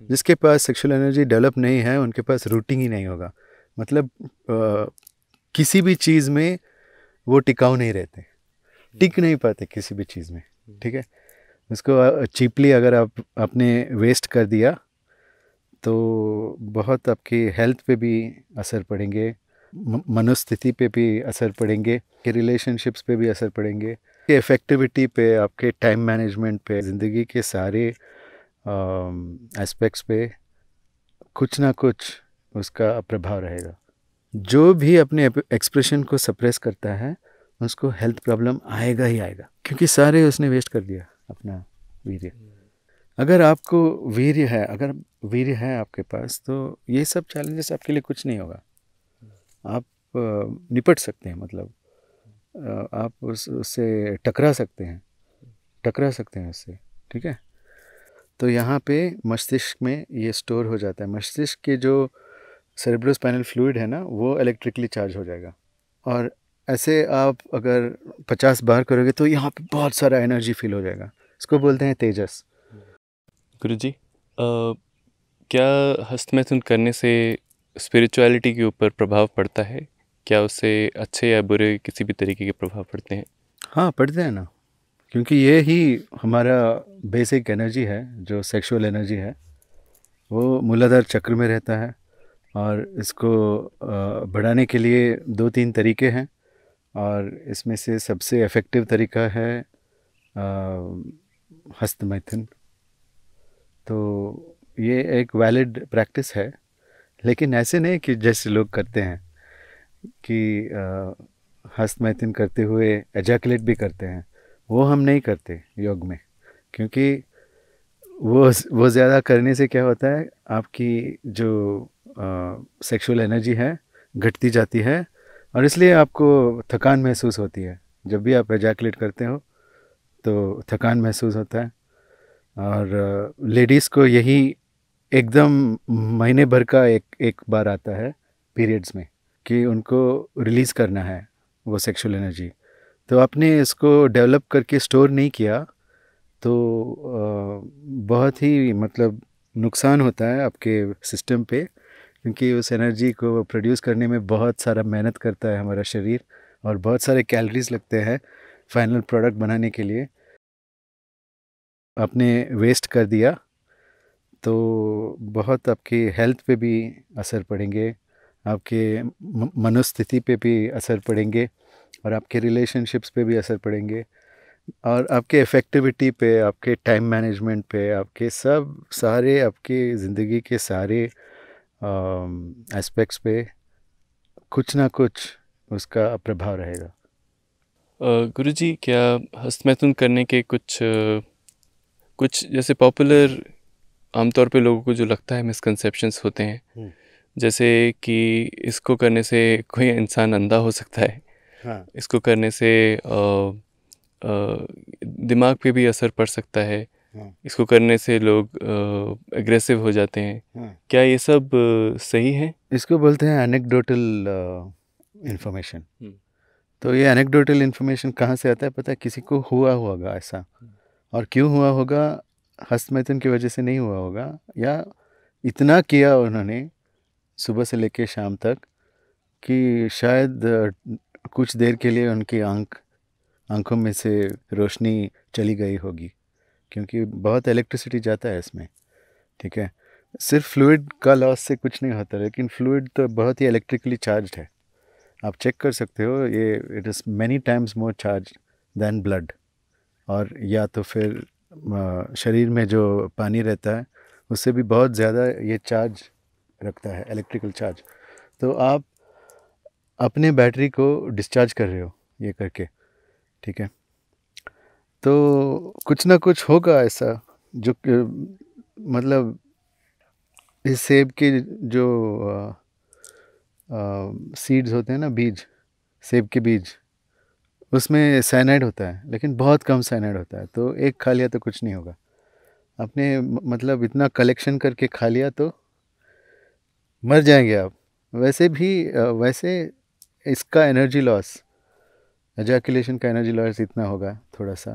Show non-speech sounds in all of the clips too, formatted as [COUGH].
हम्म। जिसके पास sexual energy develop नहीं है उनके पास रूटिंग ही नहीं होगा मतलब आ, किसी भी चीज़ में वो टिकाऊ नहीं रहते हम्म। टिक नहीं पाते किसी भी चीज़ में हम्म। ठीक है उसको चीपली अगर आप आपने वेस्ट कर दिया तो बहुत आपकी हेल्थ पे भी असर पड़ेंगे मनोस्थिति पे भी असर पड़ेंगे के रिलेशनशिप्स पे भी असर पड़ेंगे इफेक्टिविटी पे आपके टाइम मैनेजमेंट पे ज़िंदगी के सारे एस्पेक्ट्स um, पे कुछ ना कुछ उसका प्रभाव रहेगा जो भी अपने एक्सप्रेशन को सप्रेस करता है उसको हेल्थ प्रॉब्लम आएगा ही आएगा क्योंकि सारे उसने वेस्ट कर दिया अपना वीर्य अगर आपको वीर्य है अगर वीर्य है आपके पास तो ये सब चैलेंजेस आपके लिए कुछ नहीं होगा आप निपट सकते हैं मतलब आप उस उससे टकरा सकते हैं टकरा सकते हैं उससे ठीक है तो यहाँ पे मस्तिष्क में ये स्टोर हो जाता है मस्तिष्क के जो सेरेब्रोस्पाइनल फ्लूड है ना वो इलेक्ट्रिकली चार्ज हो जाएगा और ऐसे आप अगर पचास बार करोगे तो यहाँ पे बहुत सारा एनर्जी फील हो जाएगा इसको बोलते हैं तेजस गुरु जी आ, क्या हस्तमैथुन करने से स्पिरिचुअलिटी के ऊपर प्रभाव पड़ता है क्या उससे अच्छे या बुरे किसी भी तरीके के प्रभाव पड़ते हैं हाँ पड़ते हैं ना क्योंकि ये ही हमारा बेसिक एनर्जी है जो सेक्सुअल एनर्जी है वो मूलाधार चक्र में रहता है और इसको बढ़ाने के लिए दो तीन तरीके हैं और इसमें से सबसे इफ़ेक्टिव तरीका है हस्त तो ये एक वैलिड प्रैक्टिस है लेकिन ऐसे नहीं कि जैसे लोग करते हैं कि हस्त करते हुए एजैकुलेट भी करते हैं वो हम नहीं करते योग में क्योंकि वो वो ज़्यादा करने से क्या होता है आपकी जो सेक्सुअल एनर्जी है घटती जाती है और इसलिए आपको थकान महसूस होती है जब भी आप एजैकुलेट करते हो तो थकान महसूस होता है और लेडीज़ को यही एकदम महीने भर का एक एक बार आता है पीरियड्स में कि उनको रिलीज़ करना है वो सेक्सुअल एनर्जी तो आपने इसको डेवलप करके स्टोर नहीं किया तो बहुत ही मतलब नुकसान होता है आपके सिस्टम पे क्योंकि उस एनर्जी को प्रोड्यूस करने में बहुत सारा मेहनत करता है हमारा शरीर और बहुत सारे कैलोरीज लगते हैं फाइनल प्रोडक्ट बनाने के लिए आपने वेस्ट कर दिया तो बहुत आपकी हेल्थ पे भी असर पड़ेंगे आपके मनोस्थिति पे भी असर पड़ेंगे और आपके रिलेशनशिप्स पे भी असर पड़ेंगे और आपके इफ़ेक्टिविटी पे आपके टाइम मैनेजमेंट पे आपके सब सारे आपके ज़िंदगी के सारे एस्पेक्ट्स पे कुछ ना कुछ उसका प्रभाव रहेगा गुरु जी क्या हस्तमैथुन करने के कुछ कुछ जैसे पॉपुलर आमतौर पे लोगों को जो लगता है मिसकंसेप्शंस होते हैं हम्म। जैसे कि इसको करने से कोई इंसान अंधा हो सकता है हाँ इसको करने से आ, आ, दिमाग पे भी असर पड़ सकता है हाँ। इसको करने से लोग एग्रेसिव हो जाते हैं हाँ। क्या ये सब सही है इसको बोलते हैं एनेकडोटल इन्फॉर्मेशन हम्म। तो ये एनेक्डोटल इन्फॉर्मेशन कहाँ से आता है पता है किसी को हुआ होगा ऐसा हम्म। और क्यों हुआ होगा हस्तमैथुन की वजह से नहीं हुआ होगा या इतना किया उन्होंने सुबह से लेकर शाम तक कि शायद कुछ देर के लिए उनकी आंख आंखों में से रोशनी चली गई होगी क्योंकि बहुत इलेक्ट्रिसिटी जाता है इसमें ठीक है सिर्फ फ्लूड का लॉस से कुछ नहीं होता लेकिन फ्लूड तो बहुत ही इलेक्ट्रिकली चार्ज है आप चेक कर सकते हो ये it is many times more charge than blood और या तो फिर शरीर में जो पानी रहता है उससे भी बहुत ज़्यादा ये चार्ज रखता है इलेक्ट्रिकल चार्ज तो आप अपने बैटरी को डिस्चार्ज कर रहे हो ये करके ठीक है तो कुछ ना कुछ होगा ऐसा जो मतलब इस सेब के जो सीड्स होते हैं ना बीज सेब के बीज उसमें साइनाइड होता है लेकिन बहुत कम साइनाइड होता है तो एक खा लिया तो कुछ नहीं होगा आपने मतलब इतना कलेक्शन करके खा लिया तो मर जाएंगे आप वैसे भी वैसे इसका एनर्जी लॉस एजैकुलेशन का एनर्जी लॉस इतना होगा थोड़ा सा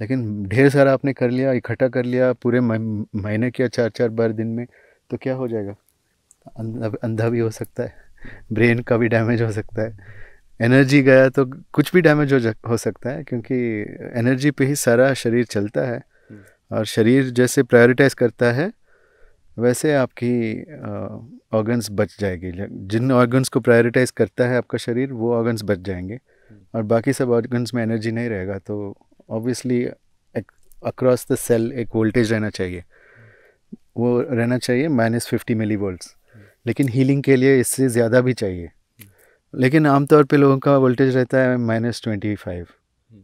लेकिन ढेर सारा आपने कर लिया इकट्ठा कर लिया पूरे महीने किया चार चार बार दिन में तो क्या हो जाएगा अंधा अंधा भी हो सकता है ब्रेन का भी डैमेज हो सकता है एनर्जी गया तो कुछ भी डैमेज हो हो सकता है क्योंकि एनर्जी पे ही सारा शरीर चलता है हम्म। और शरीर जैसे प्रायोरिटाइज करता है वैसे आपकी ऑर्गन्स बच जाएगी जिन ऑर्गन्स को प्रायोरिटाइज करता है आपका शरीर वो ऑर्गन्स बच जाएंगे हम्म। और बाकी सब ऑर्गन्स में एनर्जी नहीं रहेगा तो ऑब्वियसली अक्रॉस द सेल एक वोल्टेज रहना चाहिए वो रहना चाहिए माइनस फिफ्टी मिली वोल्ट्स लेकिन हीलिंग के लिए इससे ज़्यादा भी चाहिए हम्म। लेकिन आमतौर पे लोगों का वोल्टेज रहता है माइनस ट्वेंटी फाइव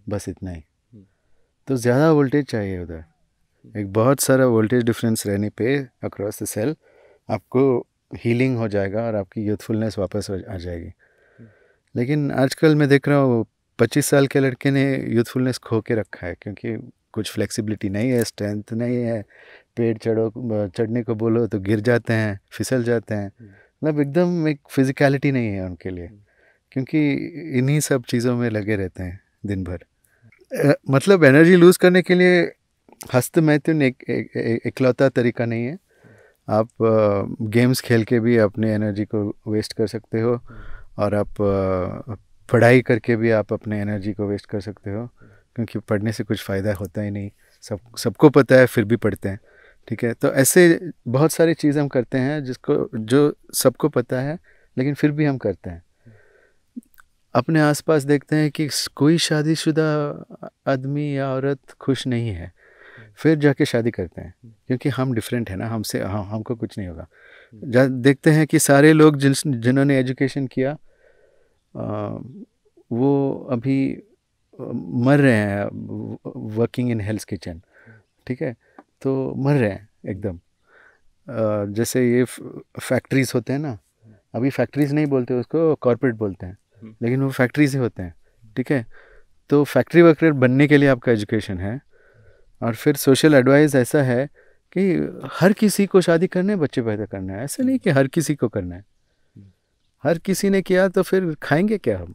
बस इतना ही हम्म। तो ज़्यादा वोल्टेज चाहिए उधर एक बहुत सारा वोल्टेज डिफरेंस रहने पे अक्रॉस द सेल आपको हीलिंग हो जाएगा और आपकी यूथफुलनेस वापस आ जाएगी लेकिन आजकल मैं देख रहा हूँ पच्चीस साल के लड़के ने यूथफुलनेस खो के रखा है क्योंकि कुछ फ्लेक्सिबिलिटी नहीं है स्ट्रेंथ नहीं है पेड़ चढ़ो चढ़ने को बोलो तो गिर जाते हैं फिसल जाते हैं हम्म। मतलब एकदम एक फिजिकलिटी नहीं है उनके लिए हम्म। क्योंकि इन्हीं सब चीज़ों में लगे रहते हैं दिन भर मतलब एनर्जी लूज़ करने के लिए हस्त मैथुन एक, एक इकलौता तरीका नहीं है आप गेम्स खेल के भी अपने एनर्जी को वेस्ट कर सकते हो और आप पढ़ाई करके भी आप अपने एनर्जी को वेस्ट कर सकते हो क्योंकि पढ़ने से कुछ फ़ायदा होता ही नहीं सब सबको पता है फिर भी पढ़ते हैं ठीक है तो ऐसे बहुत सारी चीज़ हम करते हैं जिसको जो सबको पता है लेकिन फिर भी हम करते हैं अपने आसपास देखते हैं कि कोई शादीशुदा आदमी या औरत खुश नहीं है फिर जाके शादी करते हैं हम्म। क्योंकि हम डिफरेंट है ना हमसे हाँ हमको कुछ नहीं होगा हम्म। देखते हैं कि सारे लोग जिन जिन्होंने एजुकेशन किया आ, वो अभी मर रहे हैं वर्किंग इन हेल्थ किचन ठीक है तो मर रहे हैं एकदम जैसे ये फैक्ट्रीज होते हैं ना हम्म। अभी फैक्ट्रीज नहीं बोलते उसको कॉरपोरेट बोलते हैं लेकिन वो फैक्ट्रीज ही होते हैं ठीक है तो फैक्ट्री वर्कर बनने के लिए आपका एजुकेशन है और फिर सोशल एडवाइस ऐसा है कि हर किसी को शादी करने बच्चे पैदा करना है ऐसा नहीं कि हर किसी को करना है हर किसी ने किया तो फिर खाएंगे क्या हम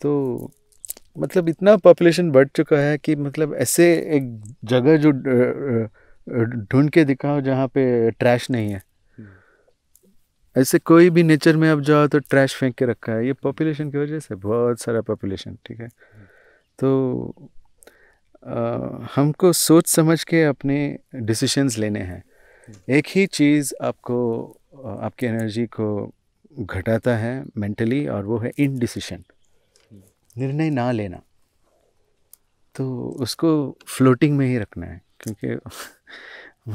तो मतलब इतना पॉपुलेशन बढ़ चुका है कि मतलब ऐसे एक जगह जो ढूंढ के दिखाओ जहाँ पे ट्रैश नहीं है ऐसे कोई भी नेचर में आप जाओ तो ट्रैश फेंक के रखा है ये पॉपुलेशन की वजह से बहुत सारा पॉपुलेशन ठीक है तो हमको सोच समझ के अपने डिसीशंस लेने हैं एक ही चीज़ आपको आपकी एनर्जी को घटाता है मेंटली और वो है इनडिसीशन निर्णय ना लेना तो उसको फ्लोटिंग में ही रखना है क्योंकि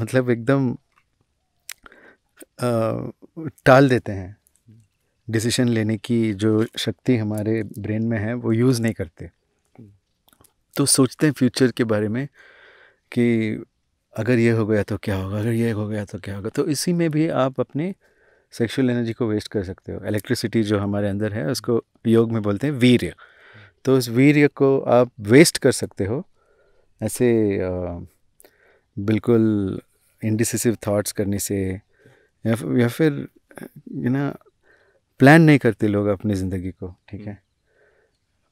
[LAUGHS] मतलब एकदम टाल देते हैं डिसीशन लेने की जो शक्ति हमारे ब्रेन में है वो यूज़ नहीं करते तो सोचते हैं फ्यूचर के बारे में कि अगर ये हो गया तो क्या होगा अगर ये हो गया तो क्या होगा तो इसी में भी आप अपने सेक्सुअल एनर्जी को वेस्ट कर सकते हो इलेक्ट्रिसिटी जो हमारे अंदर है उसको योग में बोलते हैं वीर्य तो उस वीर्य को आप वेस्ट कर सकते हो ऐसे आ, बिल्कुल इंडिसिसिव थॉट्स करने से या, या फिर यू ना प्लान नहीं करते लोग अपनी ज़िंदगी को ठीक है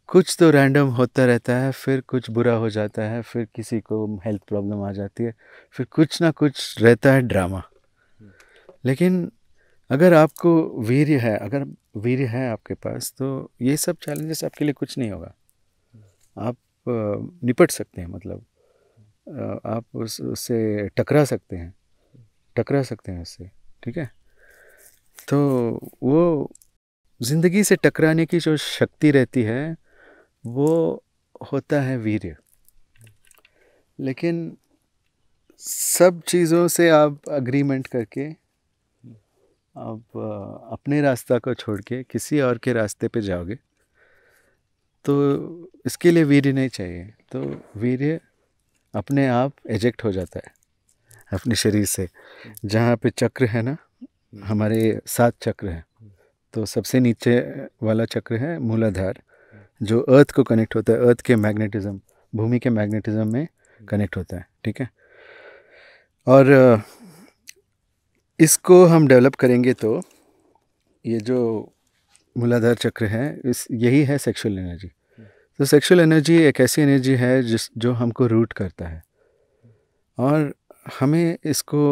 कुछ तो रैंडम होता रहता है फिर कुछ बुरा हो जाता है फिर किसी को हेल्थ प्रॉब्लम आ जाती है फिर कुछ ना कुछ रहता है ड्रामा हम्म। लेकिन अगर आपको वीर्य है अगर वीर्य है आपके पास तो ये सब चैलेंजेस आपके लिए कुछ नहीं होगा आप निपट सकते हैं मतलब आप उस उससे टकरा सकते हैं टकरा सकते हैं उससे ठीक है तो वो ज़िंदगी से टकराने की जो शक्ति रहती है वो होता है वीर्य लेकिन सब चीज़ों से आप अग्रीमेंट करके आप अपने रास्ता को छोड़ के किसी और के रास्ते पे जाओगे तो इसके लिए वीर्य नहीं चाहिए तो वीर्य अपने आप एजेक्ट हो जाता है अपने शरीर से जहाँ पे चक्र है ना हमारे सात चक्र हैं तो सबसे नीचे वाला चक्र है मूलाधार जो अर्थ को कनेक्ट होता है अर्थ के मैग्नेटिज़्म भूमि के मैग्नेटिज़्म में कनेक्ट होता है ठीक है और इसको हम डेवलप करेंगे तो ये जो मूलाधार चक्र है इस यही है सेक्सुअल एनर्जी तो सेक्सुअल एनर्जी एक ऐसी एनर्जी है जिस जो हमको रूट करता है और हमें इसको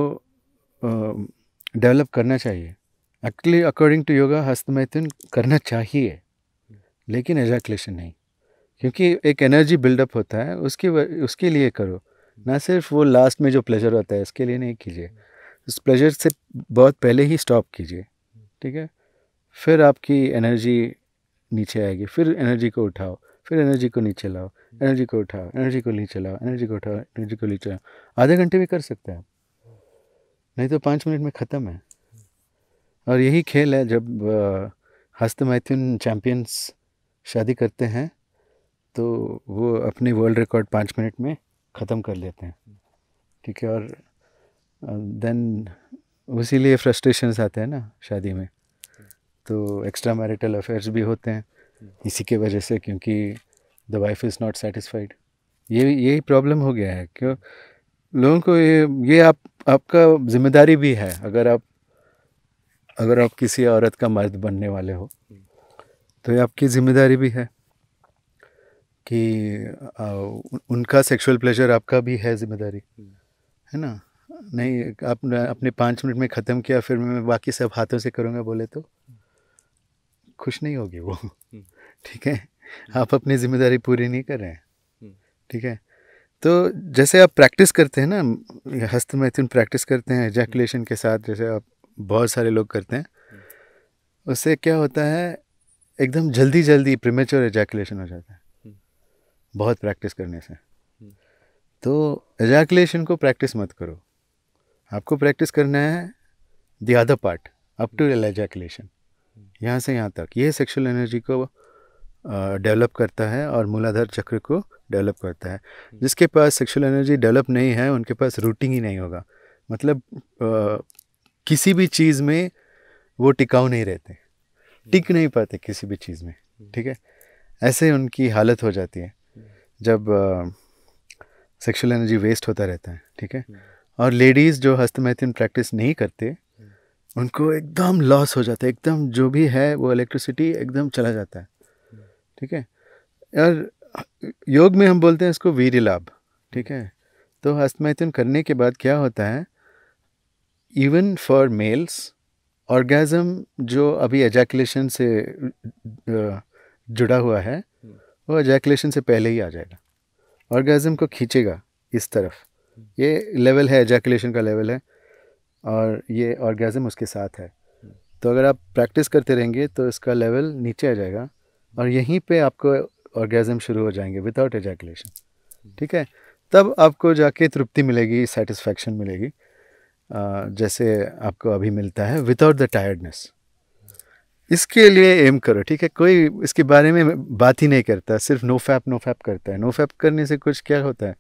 डेवलप करना चाहिए एक्चुअली अकॉर्डिंग टू योगा हस्तमैथुन करना चाहिए लेकिन एजाकुलेशन नहीं क्योंकि एक एनर्जी बिल्डअप होता है उसकी उसके लिए करो ना सिर्फ वो लास्ट में जो प्लेजर होता है उसके लिए नहीं कीजिए उस प्लेजर से बहुत पहले ही स्टॉप कीजिए ठीक है फिर आपकी एनर्जी नीचे आएगी फिर एनर्जी को उठाओ फिर एनर्जी को नीचे लाओ एनर्जी को उठाओ एनर्जी को नीचे लाओ एनर्जी को उठाओ एनर्जी को नीचे लाओ आधे घंटे भी कर सकते हैं नहीं तो पाँच मिनट में ख़त्म है और यही खेल है जब हस्त मैथुन चैम्पियंस शादी करते हैं तो वो अपनी वर्ल्ड रिकॉर्ड पाँच मिनट में ख़त्म कर लेते हैं ठीक है और देन उसी लिए फ्रस्ट्रेशंस आते हैं ना शादी में तो एक्स्ट्रा मैरिटल अफेयर्स भी होते हैं इसी के वजह से क्योंकि the wife is not satisfied ये यही प्रॉब्लम हो गया है क्यों लोगों को ये ये आप आपका जिम्मेदारी भी है अगर आप अगर आप किसी औरत का मर्द बनने वाले हो तो ये आपकी ज़िम्मेदारी भी है कि आ, उनका सेक्सुअल प्लेजर आपका भी है ज़िम्मेदारी है ना नहीं आप अपने पाँच मिनट में ख़त्म किया फिर मैं बाकी सब हाथों से करूँगा बोले तो खुश नहीं होगी वो ठीक है आप अपनी ज़िम्मेदारी पूरी नहीं कर रहे हैं ठीक है तो जैसे आप प्रैक्टिस करते हैं ना हस्त मैथुन प्रैक्टिस करते हैं एजैकुलेशन के साथ जैसे आप बहुत सारे लोग करते हैं उससे क्या होता है एकदम जल्दी जल्दी प्रीमेच्योर एजैकुलेशन हो जाता है हम्म। बहुत प्रैक्टिस करने से हम्म। तो एजैकुलेशन को प्रैक्टिस मत करो आपको प्रैक्टिस करना है the other part up to ejaculation यहाँ से यहाँ तक ये सेक्सुअल एनर्जी को डेवलप करता है और मूलाधार चक्र को डेवलप करता है हम्म। जिसके पास सेक्सुअल एनर्जी डेवलप नहीं है उनके पास रूटिंग ही नहीं होगा मतलब आ, किसी भी चीज़ में वो टिकाऊ नहीं रहते टिक नहीं पाते किसी भी चीज़ में ठीक है ऐसे उनकी हालत हो जाती है जब सेक्सुअल एनर्जी वेस्ट होता रहता है ठीक है और लेडीज़ जो हस्तमैथुन प्रैक्टिस नहीं करते उनको एकदम लॉस हो जाता है एकदम जो भी है वो इलेक्ट्रिसिटी एकदम चला जाता है ठीक है और योग में हम बोलते हैं इसको वीर लाभ ठीक है तो हस्तमैथुन करने के बाद क्या होता है इवन फॉर मेल्स ऑर्गेज़म जो अभी एजैकुलेशन से जुड़ा हुआ है हम्म। वो एजैकुलेशन से पहले ही आ जाएगा ऑर्गेज़म को खींचेगा इस तरफ हम्म। ये लेवल है एजैकुलेशन का लेवल है और ये ऑर्गेज़म उसके साथ है हम्म। तो अगर आप प्रैक्टिस करते रहेंगे तो इसका लेवल नीचे आ जाएगा और यहीं पे आपको ऑर्गेज़म शुरू हो जाएंगे विदाउट एजैकुलेशन ठीक है तब आपको जाके तृप्ति मिलेगी सेटिस्फैक्शन मिलेगी जैसे आपको अभी मिलता है विदाउट द टायर्डनेस इसके लिए एम करो ठीक है कोई इसके बारे में बात ही नहीं करता सिर्फ नो फैप नो फैप करता है नो फैप करने से कुछ क्या होता है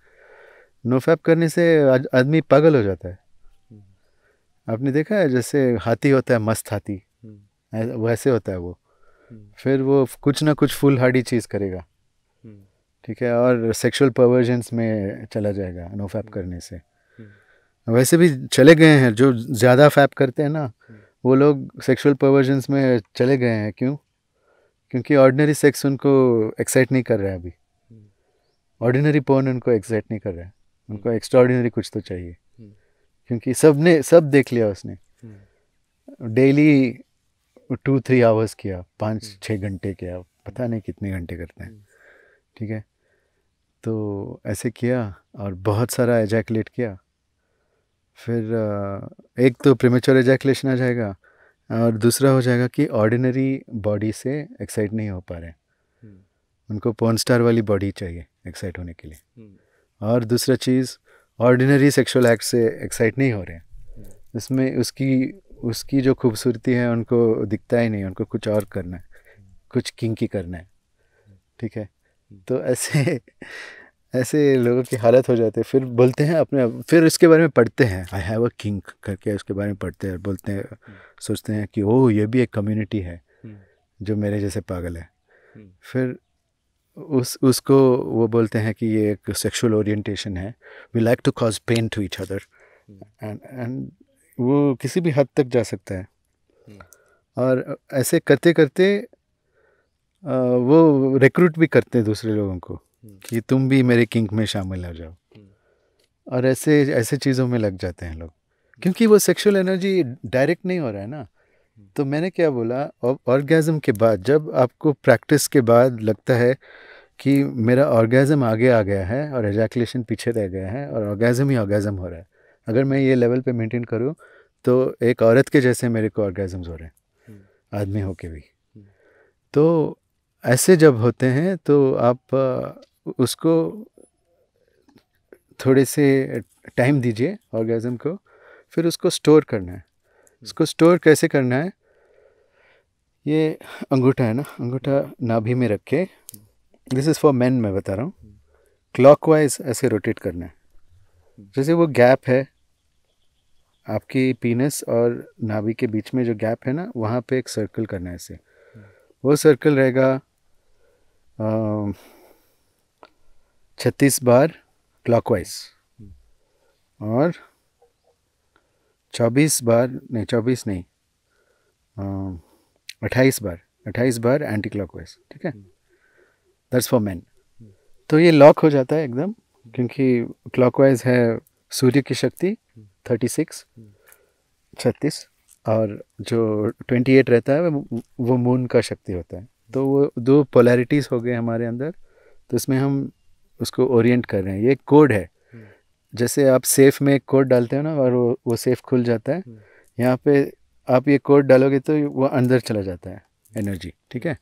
नो फैप करने से आदमी पागल हो जाता है हम्म। आपने देखा है जैसे हाथी होता है मस्त हाथी हम्म। वैसे होता है वो हम्म। फिर वो कुछ ना कुछ फुल हार्डी चीज़ करेगा ठीक है और सेक्सुअल परवर्जन्स में चला जाएगा नो फैप करने से वैसे भी चले गए हैं जो ज़्यादा फैप करते हैं ना हम्म। वो लोग सेक्सुअल परवर्जन्स में चले गए हैं क्यों क्योंकि ऑर्डिनरी सेक्स उनको एक्साइट नहीं कर रहा है अभी ऑर्डिनरी हम्म। पोन उनको एक्साइट नहीं कर रहा है उनको एक्स्ट्रा हम्म। कुछ तो चाहिए क्योंकि सब ने सब देख लिया उसने डेली टू थ्री आवर्स किया पाँच छः घंटे किया पता नहीं कितने घंटे करते हैं ठीक है तो ऐसे किया और बहुत सारा एजैकुलेट किया फिर एक तो प्रीमेचोर एजैकुलेशन आ जाएगा और दूसरा हो जाएगा कि ऑर्डिनरी बॉडी से एक्साइट नहीं हो पा रहे हम्म। उनको पोन स्टार वाली बॉडी चाहिए एक्साइट होने के लिए हम्म। और दूसरा चीज़ ऑर्डिनरी सेक्सुअल एक्ट से एक्साइट नहीं हो रहे उसमें हम्म। उसकी उसकी जो खूबसूरती है उनको दिखता ही नहीं उनको कुछ और करना है कुछ किंकी करना है ठीक है तो ऐसे ऐसे लोगों की हालत हो जाती है फिर बोलते हैं अपने फिर इसके बारे में पढ़ते हैं आई हैव अ किंग करके उसके बारे में पढ़ते हैं बोलते हैं सोचते हैं कि ओह ये भी एक कम्युनिटी है हम्म। जो मेरे जैसे पागल है हम्म। फिर उस उसको वो बोलते हैं कि ये एक सेक्सुअल ओरिएंटेशन है we like to cause pain to each other and and वो किसी भी हद तक जा सकता है हम्म। और ऐसे करते करते वो रिक्रूट भी करते हैं दूसरे लोगों को कि तुम भी मेरे किंक में शामिल हो जाओ हम्म। और ऐसे ऐसे चीज़ों में लग जाते हैं लोग क्योंकि वो सेक्सुअल एनर्जी डायरेक्ट नहीं हो रहा है ना हम्म। तो मैंने क्या बोला और ऑर्गेज़म के बाद जब आपको प्रैक्टिस के बाद लगता है कि मेरा ऑर्गेज़म आगे आ गया है और एजैकुलेशन पीछे रह गया है और ऑर्गेज़म ही ऑर्गेज़म हो रहा है अगर मैं ये लेवल पे मेंटेन करूँ तो एक औरत के जैसे मेरे को ऑर्गेज़म्स हो रहे हैं हम्म। आदमी होके भी तो ऐसे जब होते हैं तो आप उसको थोड़े से टाइम दीजिए ऑर्गेज़म को फिर उसको स्टोर करना है उसको स्टोर कैसे करना है ये अंगूठा है ना अंगूठा नाभि में रख के दिस इज़ फॉर मैन मैं बता रहा हूँ क्लॉकवाइज वाइज ऐसे रोटेट करना है जैसे वो गैप है आपकी पीनस और नाभि के बीच में जो गैप है ना वहाँ पे एक सर्कल करना है ऐसे वो सर्कल रहेगा छत्तीस बार क्लॉकवाइज और चौबीस बार नहीं चौबीस नहीं अट्ठाईस बार अट्ठाईस बार एंटी क्लॉकवाइज ठीक है दर्ज फॉर मैन तो ये लॉक हो जाता है एकदम क्योंकि क्लॉकवाइज है सूर्य की शक्ति थर्टी हम्म। सिक्स हम्म। छत्तीस और जो ट्वेंटी एट रहता है वो वो मून का शक्ति होता है हम्म। तो वो दो पोलैरिटीज़ हो गए हमारे अंदर तो इसमें हम उसको ओरिएंट कर रहे हैं ये कोड है हम्म। जैसे आप सेफ में एक कोड डालते हो ना और वो वो सेफ खुल जाता है हम्म। यहाँ पे आप ये कोड डालोगे तो वो अंदर चला जाता है एनर्जी ठीक है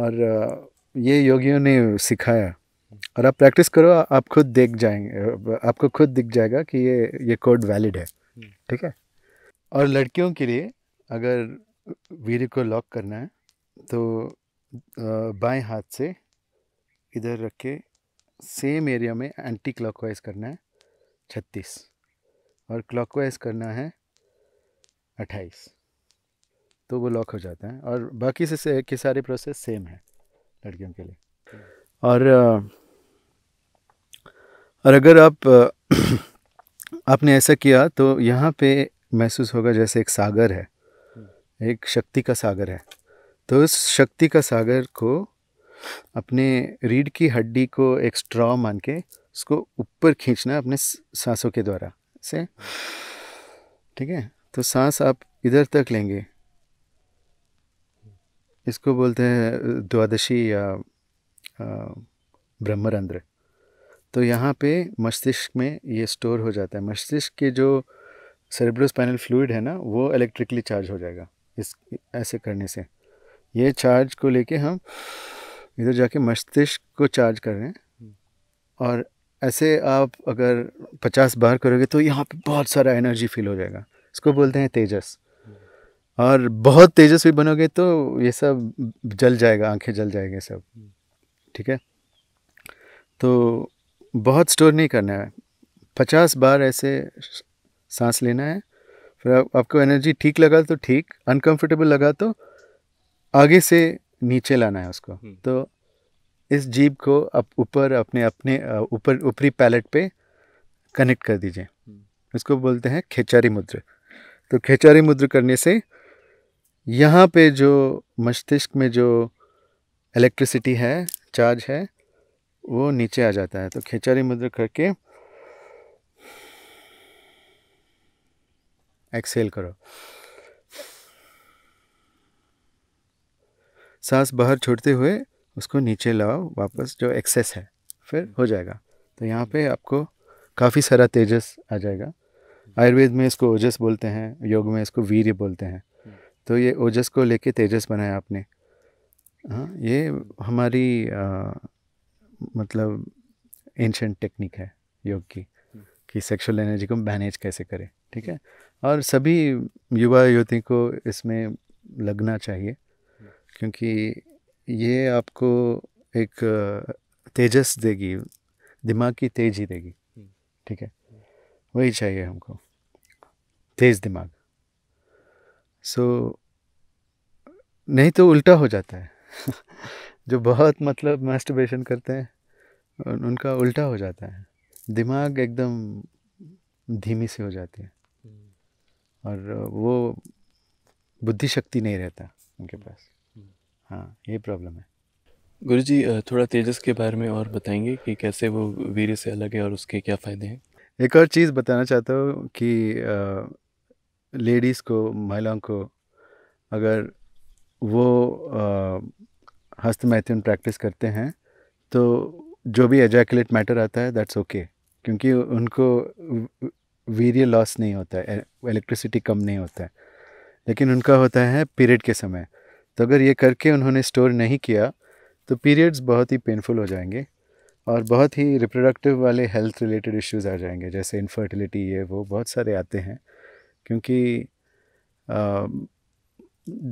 और ये योगियों ने सिखाया हम्म। और आप प्रैक्टिस करो आप खुद देख जाएंगे आपको खुद दिख जाएगा कि ये ये कोड वैलिड है ठीक है और लड़कियों के लिए अगर वीर को लॉक करना है तो बाएं हाथ से इधर रख के सेम एरिया में एंटी क्लॉकवाइज करना है छत्तीस और क्लॉकवाइज करना है अट्ठाईस तो वो लॉक हो जाता है और बाकी से, से के सारे प्रोसेस सेम है लड़कियों के लिए और और अगर आप आपने ऐसा किया तो यहाँ पे महसूस होगा जैसे एक सागर है एक शक्ति का सागर है तो उस शक्ति का सागर को अपने रीढ़ की हड्डी को एक स्ट्रॉ मान के उसको ऊपर खींचना अपने सांसों के द्वारा से ठीक है तो सांस आप इधर तक लेंगे इसको बोलते हैं द्वादशी या ब्रह्मरंध्र तो यहाँ पे मस्तिष्क में ये स्टोर हो जाता है मस्तिष्क के जो सेरेब्रोस्पाइनल फ्लूड है ना वो इलेक्ट्रिकली चार्ज हो जाएगा इस ऐसे करने से ये चार्ज को लेके हम इधर जाके मस्तिष्क को चार्ज कर रहे हैं हम्म। और ऐसे आप अगर पचास बार करोगे तो यहाँ पे बहुत सारा एनर्जी फील हो जाएगा इसको बोलते हैं तेजस हम्म। और बहुत तेजस्वी बनोगे तो ये सब जल जाएगा आंखें जल जाएंगे सब हम्म। ठीक है तो बहुत स्टोर नहीं करना है पचास बार ऐसे सांस लेना है फिर आप, आपको एनर्जी ठीक लगा तो ठीक अनकंफर्टेबल लगा तो आगे से नीचे लाना है उसको हम्म। तो इस जीप को आप ऊपर अपने अपने ऊपर ऊपरी पैलेट पे कनेक्ट कर दीजिए इसको हम्म। बोलते हैं खेचारी मुद्र तो खेचारी मुद्र करने से यहाँ पे जो मस्तिष्क में जो इलेक्ट्रिसिटी है चार्ज है वो नीचे आ जाता है तो खेचारी मुद्र करके एक्सेल करो सांस बाहर छोड़ते हुए उसको नीचे लाओ वापस जो एक्सेस है फिर हो जाएगा तो यहाँ पे आपको काफ़ी सारा तेजस आ जाएगा आयुर्वेद में इसको ओजस बोलते हैं योग में इसको वीर्य बोलते हैं तो ये ओजस को लेके तेजस बनाया आपने हाँ ये हमारी आ, मतलब एंशंट टेक्निक है योग की कि सेक्सुअल एनर्जी को मैनेज कैसे करें ठीक है और सभी युवा युवती को इसमें लगना चाहिए क्योंकि ये आपको एक तेजस देगी दिमाग की तेजी देगी हम्म। ठीक है वही चाहिए हमको तेज़ दिमाग सो so, नहीं तो उल्टा हो जाता है [LAUGHS] जो बहुत मतलब मास्टरबेशन करते हैं उनका उल्टा हो जाता है दिमाग एकदम धीमी सी हो जाती है हम्म। और वो बुद्धि शक्ति नहीं रहता उनके हम्म। पास हाँ ये प्रॉब्लम है गुरु जी थोड़ा तेजस के बारे में और बताएंगे कि कैसे वो वीर से अलग है और उसके क्या फ़ायदे हैं एक और चीज़ बताना चाहता हूँ कि लेडीज़ को महिलाओं को अगर वो हस्त प्रैक्टिस करते हैं तो जो भी एजैकुलेट मैटर आता है दैट्स ओके okay, क्योंकि उनको वीर्य लॉस नहीं होता है इलेक्ट्रिसिटी कम नहीं होता है लेकिन उनका होता है पीरियड के समय तो अगर ये करके उन्होंने स्टोर नहीं किया तो पीरियड्स बहुत ही पेनफुल हो जाएंगे और बहुत ही रिप्रोडक्टिव वाले हेल्थ रिलेटेड इश्यूज आ जाएंगे जैसे इनफर्टिलिटी ये वो बहुत सारे आते हैं क्योंकि आ,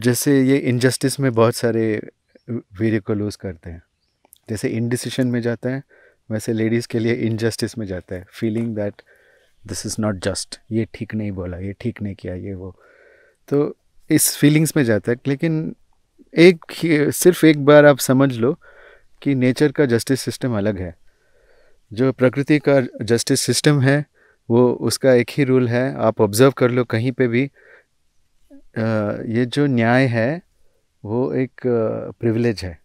जैसे ये इनजस्टिस में बहुत सारे वीर को लूज़ करते हैं जैसे इनडिसिशन में जाता है वैसे लेडीज़ के लिए इनजस्टिस में जाता है feeling that this is not just ये ठीक नहीं बोला ये ठीक नहीं किया ये वो तो इस फीलिंग्स में जाता है लेकिन एक सिर्फ एक बार आप समझ लो कि नेचर का जस्टिस सिस्टम अलग है जो प्रकृति का जस्टिस सिस्टम है वो उसका एक ही रूल है आप ऑब्ज़र्व कर लो कहीं पे भी ये जो न्याय है वो एक प्रिविलेज है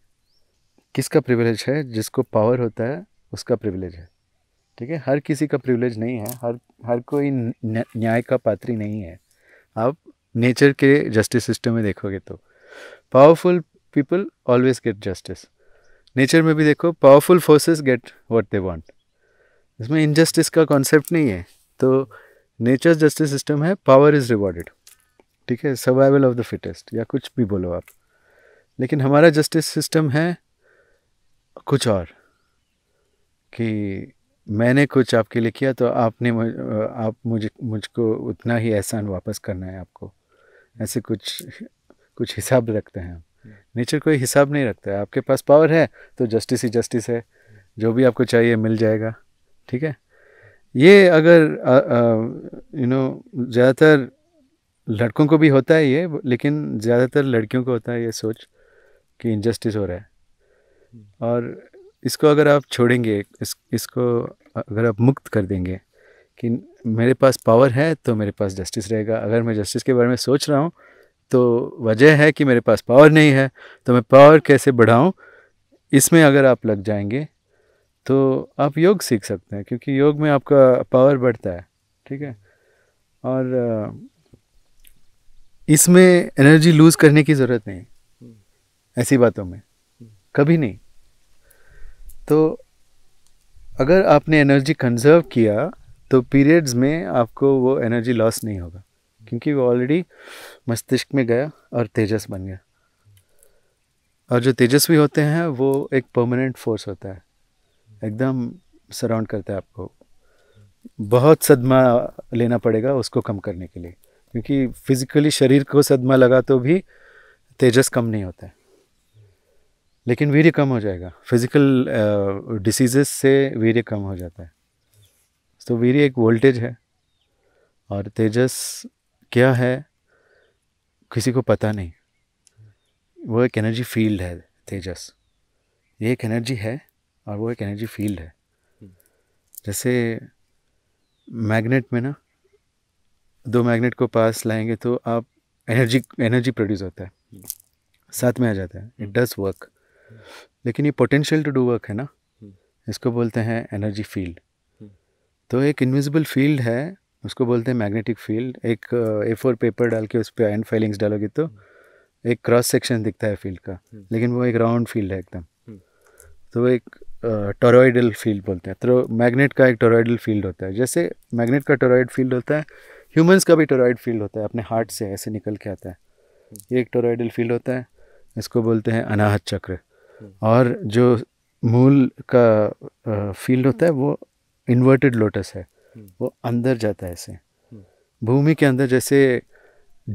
किसका प्रिविलेज है जिसको पावर होता है उसका प्रिविलेज है ठीक है हर किसी का प्रिविलेज नहीं है हर हर कोई न्याय का पात्री नहीं है आप नेचर के जस्टिस सिस्टम में देखोगे तो powerful people always get justice nature में भी देखो powerful forces get what they want इसमें इनजस्टिस का कॉन्सेप्ट नहीं है तो नेचर जस्टिस सिस्टम है पावर इज़ रिवॉर्डेड ठीक है सर्वाइवल ऑफ द फिटेस्ट या कुछ भी बोलो आप लेकिन हमारा जस्टिस सिस्टम है कुछ और कि मैंने कुछ आपके लिए किया तो आपने मुझ, आप मुझे मुझको उतना ही एहसान वापस करना है आपको ऐसे कुछ कुछ हिसाब रखते हैं हम्म। नेचर कोई हिसाब नहीं रखता है आपके पास पावर है तो जस्टिस ही जस्टिस है जो भी आपको चाहिए मिल जाएगा ठीक है ये अगर यू नो ज़्यादातर लड़कों को भी होता है ये लेकिन ज़्यादातर लड़कियों को होता है ये सोच कि इनजस्टिस हो रहा है हम्म। और इसको अगर आप छोड़ेंगे इस इसको अगर आप मुक्त कर देंगे कि मेरे पास पावर है तो मेरे पास जस्टिस रहेगा अगर मैं जस्टिस के बारे में सोच रहा हूँ तो वजह है कि मेरे पास पावर नहीं है तो मैं पावर कैसे बढ़ाऊँ इसमें अगर आप लग जाएंगे तो आप योग सीख सकते हैं क्योंकि योग में आपका पावर बढ़ता है ठीक है और इसमें एनर्जी लूज़ करने की ज़रूरत नहीं ऐसी बातों में कभी नहीं तो अगर आपने एनर्जी कंजर्व किया तो पीरियड्स में आपको वो एनर्जी लॉस नहीं होगा क्योंकि वो ऑलरेडी मस्तिष्क में गया और तेजस बन गया और जो तेजस्वी होते हैं वो एक परमानेंट फोर्स होता है एकदम सराउंड करता है आपको बहुत सदमा लेना पड़ेगा उसको कम करने के लिए क्योंकि फिज़िकली शरीर को सदमा लगा तो भी तेजस कम नहीं होता है लेकिन वीर्य कम हो जाएगा फिज़िकल डिसीजेस uh, से वीर्य कम हो जाता है तो वीर्य एक वोल्टेज है और तेजस क्या है किसी को पता नहीं वो एक एनर्जी फील्ड है तेजस ये एक एनर्जी है और वो एक एनर्जी फील्ड है हम्म। जैसे मैग्नेट में ना दो मैग्नेट को पास लाएंगे तो आप एनर्जी एनर्जी प्रोड्यूस होता है हम्म। साथ में आ जाता है इट डज वर्क लेकिन ये पोटेंशियल टू डू वर्क है ना हम्म। इसको बोलते हैं एनर्जी फील्ड तो एक इन्विजिबल फील्ड है उसको बोलते हैं मैग्नेटिक फील्ड एक ए फोर पेपर डाल के उस पर आयन फाइलिंग्स डालोगे तो हम्म। एक क्रॉस सेक्शन दिखता है फील्ड का हम्म। लेकिन वो एक राउंड फील्ड है एकदम हम्म। तो वो एक टोरॉइडल फील्ड बोलते हैं तो मैग्नेट का एक टोरॉइडल फील्ड होता है जैसे मैग्नेट का टोरॉइड फील्ड होता है ह्यूमंस का भी टोरॉइड फील्ड होता है अपने हार्ट से ऐसे निकल के आता है ये एक टोरॉइडल फील्ड होता है इसको बोलते हैं अनाहत चक्र और जो मूल का फील्ड होता है वो इन्वर्टेड लोटस है हम्म। वो अंदर जाता है ऐसे हम्म। भूमि के अंदर जैसे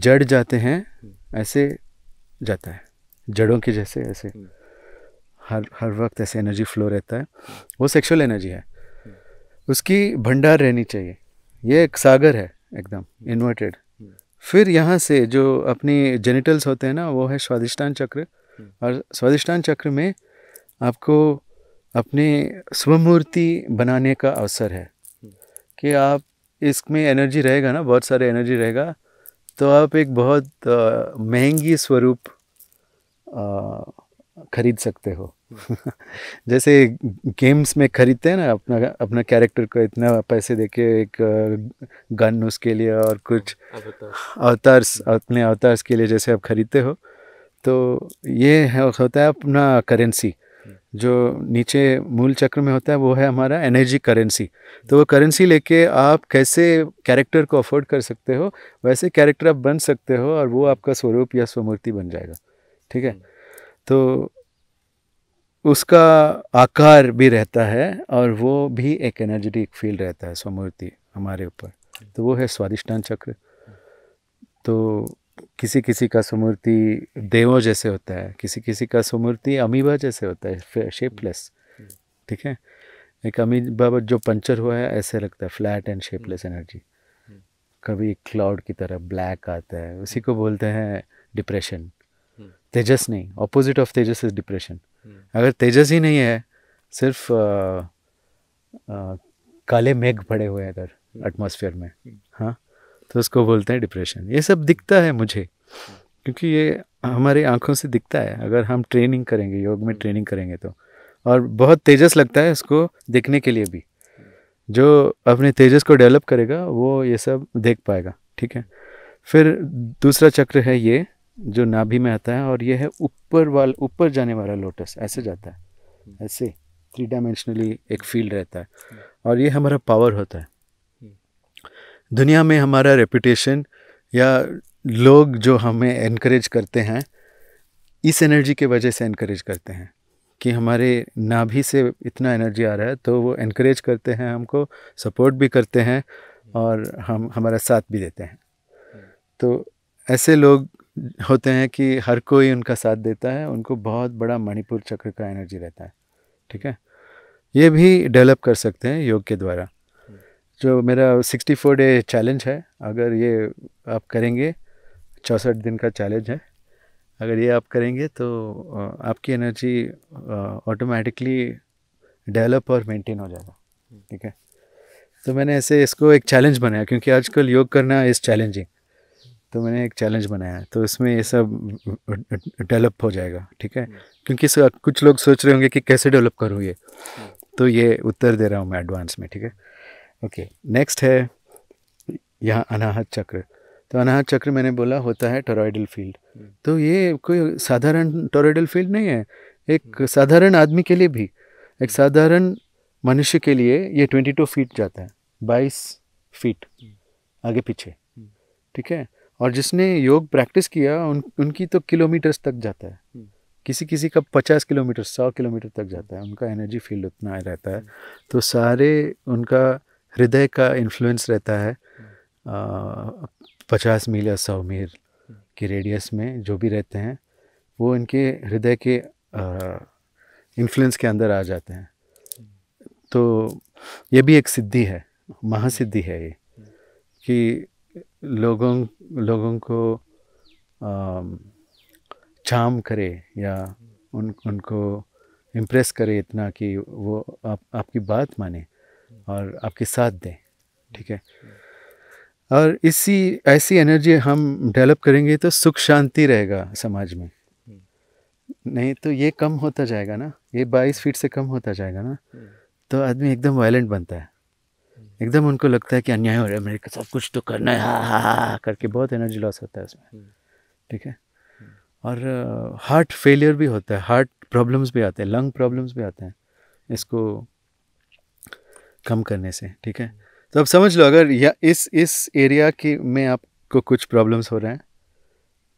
जड़ जाते हैं हम्म। ऐसे जाता है जड़ों के जैसे ऐसे हर हर वक्त ऐसे एनर्जी फ्लो रहता है वो सेक्सुअल एनर्जी है उसकी भंडार रहनी चाहिए ये एक सागर है एकदम इन्वर्टेड फिर यहाँ से जो अपनी जेनिटल्स होते हैं ना वो है स्वादिष्ठान चक्र और स्वादिष्ठान चक्र में आपको अपने स्वमूर्ति बनाने का अवसर है कि आप इसमें एनर्जी रहेगा ना बहुत सारे एनर्जी रहेगा तो आप एक बहुत महंगी स्वरूप खरीद सकते हो [LAUGHS] जैसे गेम्स में खरीदते हैं ना अपना अपना कैरेक्टर को इतना पैसे देके एक गन उसके लिए और कुछ अवतार्स हाँ, अपने अवतार्स के लिए जैसे आप खरीदते हो तो ये होता है अपना करेंसी जो नीचे मूल चक्र में होता है वो है हमारा एनर्जी करेंसी तो वो करेंसी लेके आप कैसे कैरेक्टर को अफोर्ड कर सकते हो वैसे कैरेक्टर आप बन सकते हो और वो आपका स्वरूप या स्वमूर्ति बन जाएगा ठीक है तो उसका आकार भी रहता है और वो भी एक एनर्जेटिक फील रहता है स्वमूर्ति हमारे ऊपर तो वो है स्वादिष्टान चक्र तो किसी किसी का सुमूर्ति देवों जैसे होता है किसी किसी का सुमूर्ति अमीबा जैसे होता है शेपलेस ठीक है एक अमीबा जो पंचर हुआ है ऐसे लगता है फ्लैट एंड शेपलेस एनर्जी कभी क्लाउड की तरह ब्लैक आता है उसी को हम्म। बोलते हैं डिप्रेशन हम्म। तेजस नहीं opposite of tejas is depression हम्म। अगर तेजस ही नहीं है सिर्फ आ, आ, काले मेघ पड़े हुए हैं अगर एटमोसफियर में हाँ तो उसको बोलते हैं डिप्रेशन ये सब दिखता है मुझे क्योंकि ये हमारी आंखों से दिखता है अगर हम ट्रेनिंग करेंगे योग में ट्रेनिंग करेंगे तो और बहुत तेजस लगता है इसको देखने के लिए भी जो अपने तेजस को डेवलप करेगा वो ये सब देख पाएगा ठीक है फिर दूसरा चक्र है ये जो नाभि में आता है और ये है ऊपर वाल ऊपर जाने वाला लोटस ऐसे जाता है ऐसे थ्री डायमेंशनली एक फील्ड रहता है और ये हमारा पावर होता है दुनिया में हमारा रेपुटेशन या लोग जो हमें इनक्रेज करते हैं इस एनर्जी के वजह से इनक्रेज करते हैं कि हमारे नाभि से इतना एनर्जी आ रहा है तो वो इनक्रेज करते हैं हमको सपोर्ट भी करते हैं और हम हमारा साथ भी देते हैं तो ऐसे लोग होते हैं कि हर कोई उनका साथ देता है उनको बहुत बड़ा मणिपुर चक्र का एनर्जी रहता है ठीक है ये भी डेवलप कर सकते हैं योग के द्वारा जो मेरा सिक्सटी फोर डे चैलेंज है अगर ये आप करेंगे चौंसठ दिन का चैलेंज है अगर ये आप करेंगे तो आपकी एनर्जी ऑटोमेटिकली डेवलप और मेंटेन हो जाएगा हम्म। ठीक है तो मैंने ऐसे इसको एक चैलेंज बनाया क्योंकि आजकल योग करना इज़ चैलेंजिंग तो मैंने एक चैलेंज बनाया तो इसमें ये सब डेवलप हो जाएगा ठीक है हम्म। क्योंकि कुछ लोग सोच रहे होंगे कि कैसे डेवलप करूँ ये हम्म। तो ये उत्तर दे रहा हूँ मैं एडवांस में ठीक है ओके नेक्स्ट है यहाँ अनाहत चक्र तो अनाहत चक्र मैंने बोला होता है टोराइडल फील्ड हम्म। तो ये कोई साधारण टोराइडल फील्ड नहीं है एक हम्म। साधारण आदमी के लिए भी एक हम्म। साधारण मनुष्य के लिए ये ट्वेंटी टू फीट जाता है बाईस फीट आगे पीछे ठीक है और जिसने योग प्रैक्टिस किया उन उनकी तो किलोमीटर्स तक जाता है किसी किसी का पचास किलोमीटर सौ किलोमीटर तक जाता है उनका एनर्जी फील्ड उतना रहता है तो सारे उनका हृदय का इन्फ्लुएंस रहता है हम्म। पचास मील या सौ मील हम्म। के रेडियस में जो भी रहते हैं वो इनके हृदय के इन्फ्लुएंस के अंदर आ जाते हैं हम्म। तो ये भी एक सिद्धि है महासिद्धि है ये कि लोगों लोगों को चाम करे या उन उनको इम्प्रेस करे इतना कि वो आप आपकी बात माने और आपके साथ दें ठीक है और इसी ऐसी एनर्जी हम डेवलप करेंगे तो सुख शांति रहेगा समाज में नहीं तो ये कम होता जाएगा ना ये बाईस फीट से कम होता जाएगा ना तो आदमी एकदम वायलेंट बनता है एकदम उनको लगता है कि अन्याय हो रहा है मेरे को सब कुछ तो करना है हा हा हा करके बहुत एनर्जी लॉस होता है उसमें ठीक है और हार्ट uh, फेलियर भी होता है हार्ट प्रॉब्लम्स भी आते हैं लंग प्रॉब्लम्स भी आते हैं इसको कम करने से ठीक है तो अब समझ लो अगर या इस इस एरिया की में आपको कुछ प्रॉब्लम्स हो रहे हैं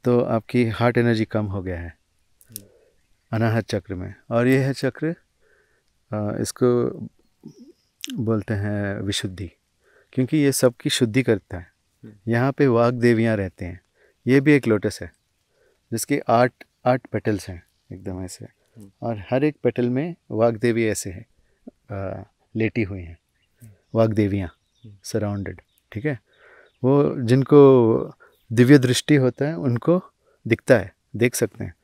तो आपकी हार्ट एनर्जी कम हो गया है अनाहत चक्र में और ये है चक्र इसको बोलते हैं विशुद्धि क्योंकि ये सब की शुद्धि करता है यहाँ पे वाग देवियाँ रहते हैं ये भी एक लोटस है जिसके आठ आठ पेटल्स हैं एकदम ऐसे और हर एक पेटल में वाग देवी ऐसे है लेटी हुई हैं देवियाँ सराउंडेड ठीक है वो जिनको दिव्य दृष्टि होता है उनको दिखता है देख सकते हैं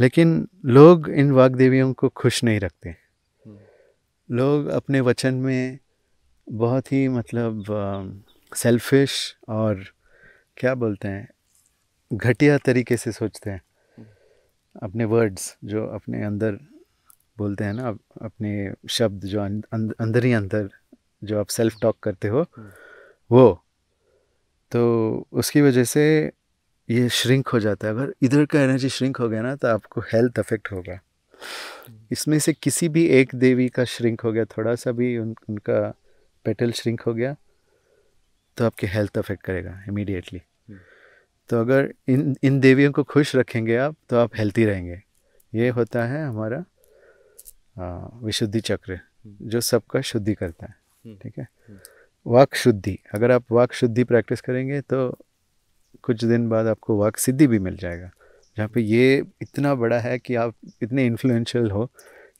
लेकिन लोग इन देवियों को खुश नहीं रखते लोग अपने वचन में बहुत ही मतलब सेल्फिश और क्या बोलते हैं घटिया तरीके से सोचते हैं अपने वर्ड्स जो अपने अंदर बोलते हैं ना अपने शब्द जो अं, अं, अंदर ही अंदर जो आप सेल्फ टॉक करते हो हम्म। वो तो उसकी वजह से ये श्रिंक हो जाता है अगर इधर का एनर्जी श्रिंक हो गया ना तो आपको हेल्थ अफेक्ट होगा हम्म। इसमें से किसी भी एक देवी का श्रिंक हो गया थोड़ा सा भी उन उनका पेटल श्रिंक हो गया तो आपके हेल्थ अफेक्ट करेगा इमीडिएटली हम्म। तो अगर इन इन देवियों को खुश रखेंगे आप तो आप हेल्थी रहेंगे ये होता है हमारा विशुद्धि चक्र हम्म। जो सबका शुद्धि करता है हम्म। ठीक है हम्म। वाक शुद्धि अगर आप वाक शुद्धि प्रैक्टिस करेंगे तो कुछ दिन बाद आपको वाक सिद्धि भी मिल जाएगा जहाँ पे ये इतना बड़ा है कि आप इतने इन्फ्लुएंशियल हो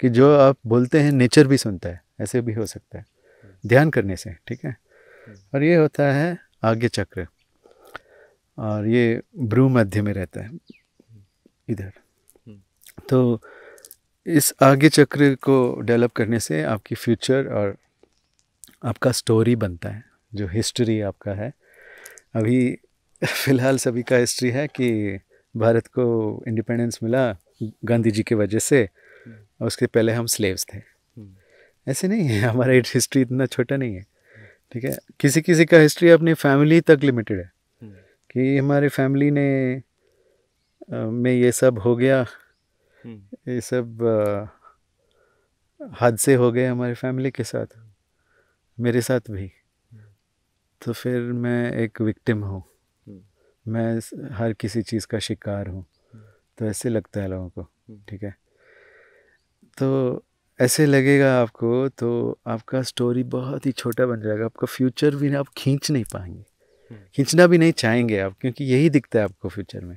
कि जो आप बोलते हैं नेचर भी सुनता है ऐसे भी हो सकता है ध्यान करने से ठीक है और ये होता है आगे चक्र और ये भ्रू मध्य में रहता है इधर तो इस आगे चक्र को डेवलप करने से आपकी फ्यूचर और आपका स्टोरी बनता है जो हिस्ट्री आपका है अभी फ़िलहाल सभी का हिस्ट्री है कि भारत को इंडिपेंडेंस मिला गांधी जी की वजह से और हम्म। उसके पहले हम स्लेव्स थे हम्म। ऐसे नहीं है हमारा हिस्ट्री इतना छोटा नहीं है ठीक है किसी किसी का हिस्ट्री अपनी फैमिली तक लिमिटेड है हम्म। कि हमारी फैमिली ने में ये सब हो गया ये सब हादसे हो गए हमारे फैमिली के साथ मेरे साथ भी तो फिर मैं एक विक्टिम हूँ मैं हर किसी चीज़ का शिकार हूँ तो ऐसे लगता है लोगों को ठीक है तो ऐसे लगेगा आपको तो आपका स्टोरी बहुत ही छोटा बन जाएगा आपका फ्यूचर भी आप खींच नहीं पाएंगे खींचना भी नहीं चाहेंगे आप क्योंकि यही दिखता है आपको फ्यूचर में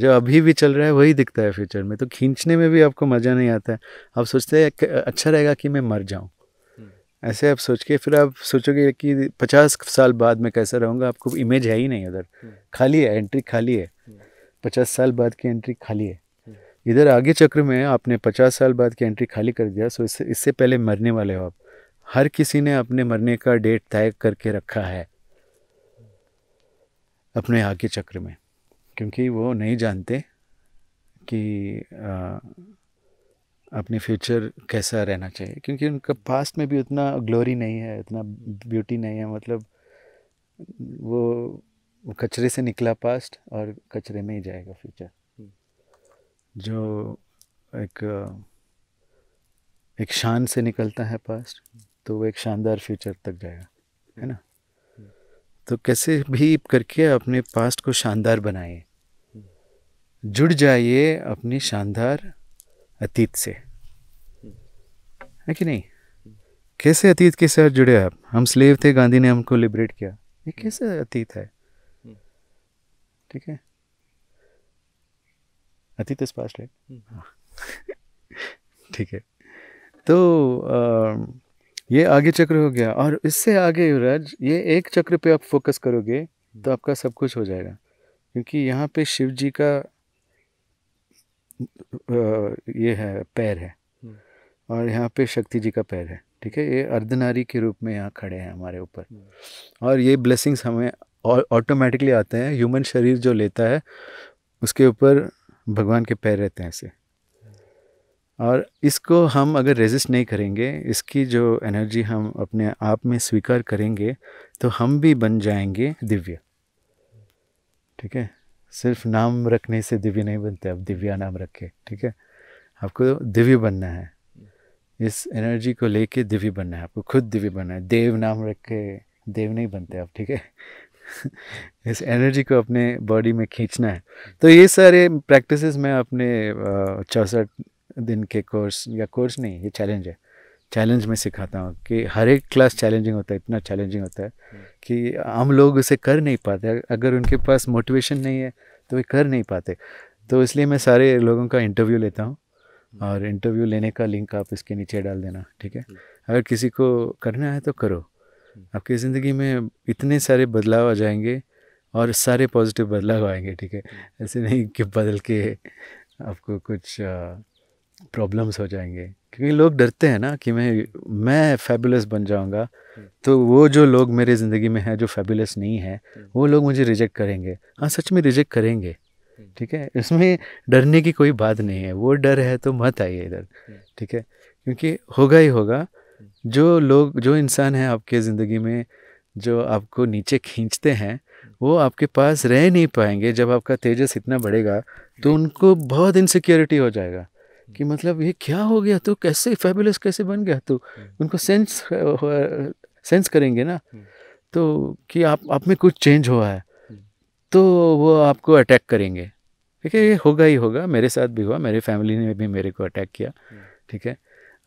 जो अभी भी चल रहा है वही दिखता है फ्यूचर में तो खींचने में भी आपको मज़ा नहीं आता है आप सोचते हैं अच्छा रहेगा कि मैं मर जाऊँ हम्म। ऐसे आप सोच के फिर आप सोचोगे कि पचास साल बाद मैं कैसा रहूँगा आपको इमेज है ही नहीं उधर हम्म। खाली है एंट्री खाली है हम्म। पचास साल बाद की एंट्री खाली है इधर आगे चक्र में आपने पचास साल बाद की एंट्री खाली कर दिया सो इससे इससे पहले मरने वाले हो आप हर किसी ने अपने मरने का डेट तय करके रखा है अपने आगे चक्र में क्योंकि वो नहीं जानते कि आ, अपने फ्यूचर कैसा रहना चाहिए क्योंकि उनका पास्ट में भी उतना ग्लोरी नहीं है उतना ब्यूटी नहीं है मतलब वो कचरे से निकला पास्ट और कचरे में ही जाएगा फ्यूचर हम्म। जो एक एक शान से निकलता है पास्ट तो वो एक शानदार फ्यूचर तक जाएगा है ना तो कैसे भी करके अपने पास्ट को शानदार बनाइए जुड़ जाइए अपने शानदार अतीत से है कि नहीं कैसे अतीत के साथ जुड़े आप हम स्लेव थे गांधी ने हमको लिबरेट किया ये कैसे अतीत है ठीक है अतीत इस पास्ट है हम्म। हाँ। [LAUGHS] ठीक है तो आ, ये आगे चक्र हो गया और इससे आगे युवराज ये एक चक्र पे आप फोकस करोगे तो आपका सब कुछ हो जाएगा क्योंकि यहाँ पे शिव जी का ये है पैर है हम्म। और यहाँ पे शक्ति जी का पैर है ठीक है ये अर्धनारी के रूप में यहाँ खड़े हैं हमारे ऊपर हम्म। और ये ब्लेसिंग्स हमें ऑटोमेटिकली आते हैं ह्यूमन शरीर जो लेता है उसके ऊपर भगवान के पैर रहते हैं ऐसे और इसको हम अगर रेजिस्ट नहीं करेंगे इसकी जो एनर्जी हम अपने आप में स्वीकार करेंगे तो हम भी बन जाएंगे दिव्य ठीक है सिर्फ नाम रखने से दिव्य नहीं बनते आप दिव्या नाम रखें ठीक है आपको दिव्य बनना है इस एनर्जी को लेके दिव्य बनना है आपको खुद दिव्य बनना है देव नाम रख के देव नहीं बनते आप ठीक है [LAUGHS] इस एनर्जी को अपने बॉडी में खींचना है तो ये सारे प्रैक्टिसेस मैं अपने चौसठ दिन के कोर्स या कोर्स नहीं ये चैलेंज है चैलेंज में सिखाता हूँ कि हर एक क्लास चैलेंजिंग होता है इतना चैलेंजिंग होता है हम्म। कि हम लोग उसे कर नहीं पाते अगर उनके पास मोटिवेशन नहीं है तो वे कर नहीं पाते तो इसलिए मैं सारे लोगों का इंटरव्यू लेता हूँ हम्म। और इंटरव्यू लेने का लिंक आप इसके नीचे डाल देना ठीक है हम्म। अगर किसी को करना है तो करो आपकी ज़िंदगी में इतने सारे बदलाव आ जाएंगे और सारे पॉजिटिव बदलाव आएंगे ठीक है ऐसे नहीं कि बदल के आपको कुछ प्रॉब्लम्स हो जाएंगे क्योंकि लोग डरते हैं ना कि मैं मैं फेबुलस बन जाऊंगा तो वो जो लोग मेरे ज़िंदगी में हैं जो फेबुलस नहीं है वो लोग मुझे रिजेक्ट करेंगे हाँ सच में रिजेक्ट करेंगे ठीक है इसमें डरने की कोई बात नहीं है वो डर है तो मत आइए इधर ठीक है क्योंकि होगा ही होगा जो लोग जो इंसान है आपके ज़िंदगी में जो आपको नीचे खींचते हैं वो आपके पास रह नहीं पाएंगे जब आपका तेजस इतना बढ़ेगा तो उनको बहुत इनसिक्योरिटी हो जाएगा कि मतलब ये क्या हो गया तू तो कैसे फेबुलस कैसे बन गया तू तो हम्म। उनको सेंस सेंस करेंगे ना हम्म। तो कि आप आप में कुछ चेंज हुआ है हम्म। तो वो आपको अटैक करेंगे ठीक है ये होगा ही होगा मेरे साथ भी हुआ मेरे फैमिली ने भी मेरे को अटैक किया ठीक है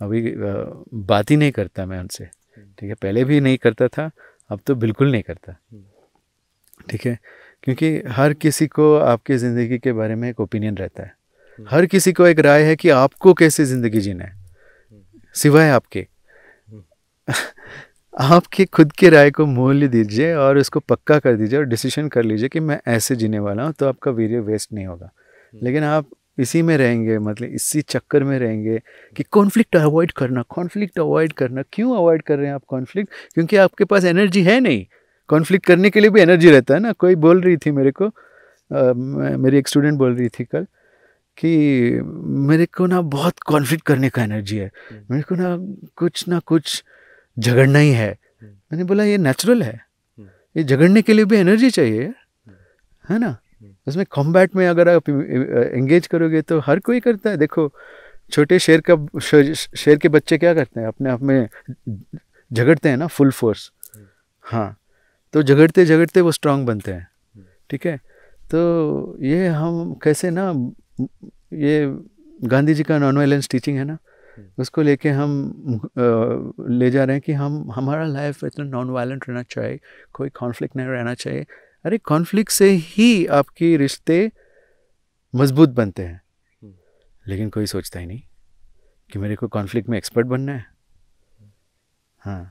अभी बात ही नहीं करता मैं उनसे ठीक है पहले भी नहीं करता था अब तो बिल्कुल नहीं करता ठीक है क्योंकि हर किसी को आपकी ज़िंदगी के बारे में एक ओपिनियन रहता है हर किसी को एक राय है कि आपको कैसे ज़िंदगी जीना है सिवाय आपके [LAUGHS] आपके खुद के राय को मूल्य दीजिए और उसको पक्का कर दीजिए और डिसीजन कर लीजिए कि मैं ऐसे जीने वाला हूँ तो आपका वीडियो वेस्ट नहीं होगा लेकिन आप इसी में रहेंगे मतलब इसी चक्कर में रहेंगे कि कॉन्फ्लिक्ट अवॉइड करना कॉन्फ्लिक्ट अवॉइड करना क्यों अवॉइड कर रहे हैं आप कॉन्फ्लिक्ट क्योंकि आपके पास एनर्जी है नहीं कॉन्फ्लिक्ट करने के लिए भी एनर्जी रहता है ना कोई बोल रही थी मेरे को आ, मेरी एक स्टूडेंट बोल रही थी कल कि मेरे को ना बहुत कॉन्फ्लिक्ट करने का एनर्जी है हम्म। मेरे को ना कुछ ना कुछ झगड़ना ही है हम्म। मैंने बोला ये नेचुरल है हम्म। ये झगड़ने के लिए भी एनर्जी चाहिए है ना उसमें कॉम्बैट में अगर आप एंगेज करोगे तो हर कोई करता है देखो छोटे शेर का शेर के बच्चे क्या करते हैं अपने आप में झगड़ते हैं ना फुल फोर्स हाँ तो झगड़ते झगड़ते वो स्ट्रांग बनते हैं ठीक है तो ये हम कैसे ना ये गांधी जी का नॉन वायलेंस टीचिंग है ना हम्म। उसको लेके हम ले जा रहे हैं कि हम हमारा लाइफ इतना नॉन वायलेंट रहना चाहिए कोई कॉन्फ्लिक्ट नहीं रहना चाहिए अरे कॉन्फ्लिक्ट से ही आपके रिश्ते मजबूत बनते हैं हम्म। लेकिन कोई सोचता ही नहीं कि मेरे को कॉन्फ्लिक्ट में एक्सपर्ट बनना है हाँ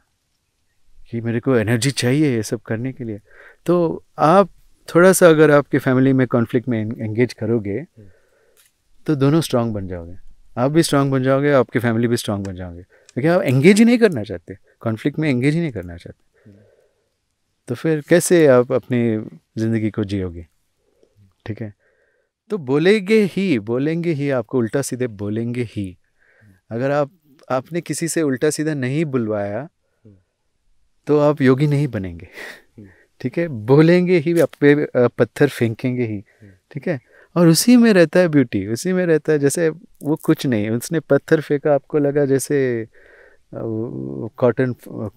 कि मेरे को एनर्जी चाहिए ये सब करने के लिए तो आप थोड़ा सा अगर आपके फैमिली में कॉन्फ्लिक्ट में एंगेज करोगे हम्म। तो दोनों स्ट्रांग बन जाओगे आप भी स्ट्रांग बन जाओगे आपकी फैमिली भी स्ट्रांग बन जाओगे क्योंकि आप एंगेज ही नहीं करना चाहते कॉन्फ्लिक्ट में एंगेज ही नहीं करना चाहते तो फिर कैसे आप अपनी ज़िंदगी को जियोगे ठीक है तो बोलेंगे ही बोलेंगे ही आपको उल्टा सीधे बोलेंगे ही अगर आप आपने किसी से उल्टा सीधा नहीं बुलवाया तो आप योगी नहीं बनेंगे हम्म। ठीक है बोलेंगे ही आप पे पत्थर फेंकेंगे ही हम्म। ठीक है और उसी में रहता है ब्यूटी उसी में रहता है जैसे वो कुछ नहीं उसने पत्थर फेंका आपको लगा जैसे कॉटन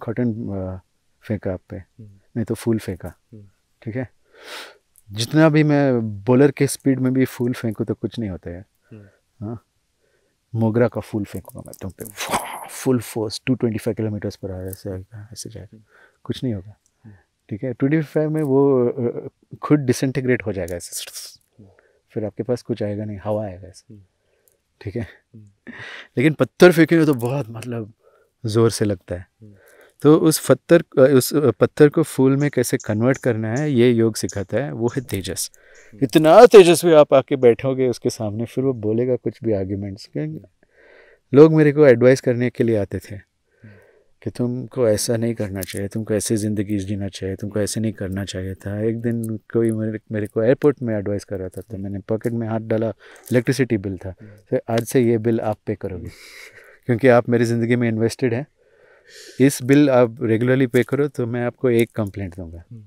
कॉटन फेंका आप पे हम्म। नहीं तो फूल फेंका हम्म। ठीक है जितना भी मैं बॉलर के स्पीड में भी फूल फेंकूँ तो कुछ नहीं होता है हम्म। हाँ मोगरा का फूल फेंकूँगा मैं तुम पे full force to twenty five kilometres पर आ ऐसे ऐसे जाएगा कुछ नहीं होगा ठीक है ट्वेंटी फाइव में वो खुद डिसइंटीग्रेट हो जाएगा ऐसे फिर आपके पास कुछ आएगा नहीं हवा आएगा इसमें हम्म। ठीक है हम्म। लेकिन पत्थर फेंकेंगे तो बहुत मतलब ज़ोर से लगता है हम्म। तो उस पत्थर उस पत्थर को फूल में कैसे कन्वर्ट करना है ये योग सिखाता है वो है तेजस इतना तेजस्वी आप आके बैठोगे उसके सामने फिर वो बोलेगा कुछ भी आर्ग्यूमेंट्स लोग मेरे को एडवाइस करने के लिए आते थे कि तुमको ऐसा नहीं करना चाहिए तुमको ऐसे ज़िंदगी जीना चाहिए तुमको ऐसे नहीं करना चाहिए था एक दिन कोई मेरे मेरे को एयरपोर्ट में एडवाइस कर रहा था तो मैंने पॉकेट में हाथ डाला इलेक्ट्रिसिटी बिल था तो आज से ये बिल आप पे करोगे क्योंकि आप मेरी ज़िंदगी में इन्वेस्टेड हैं इस बिल आप रेगुलरली पे करो तो मैं आपको एक कंप्लेंट दूंगा हम्म।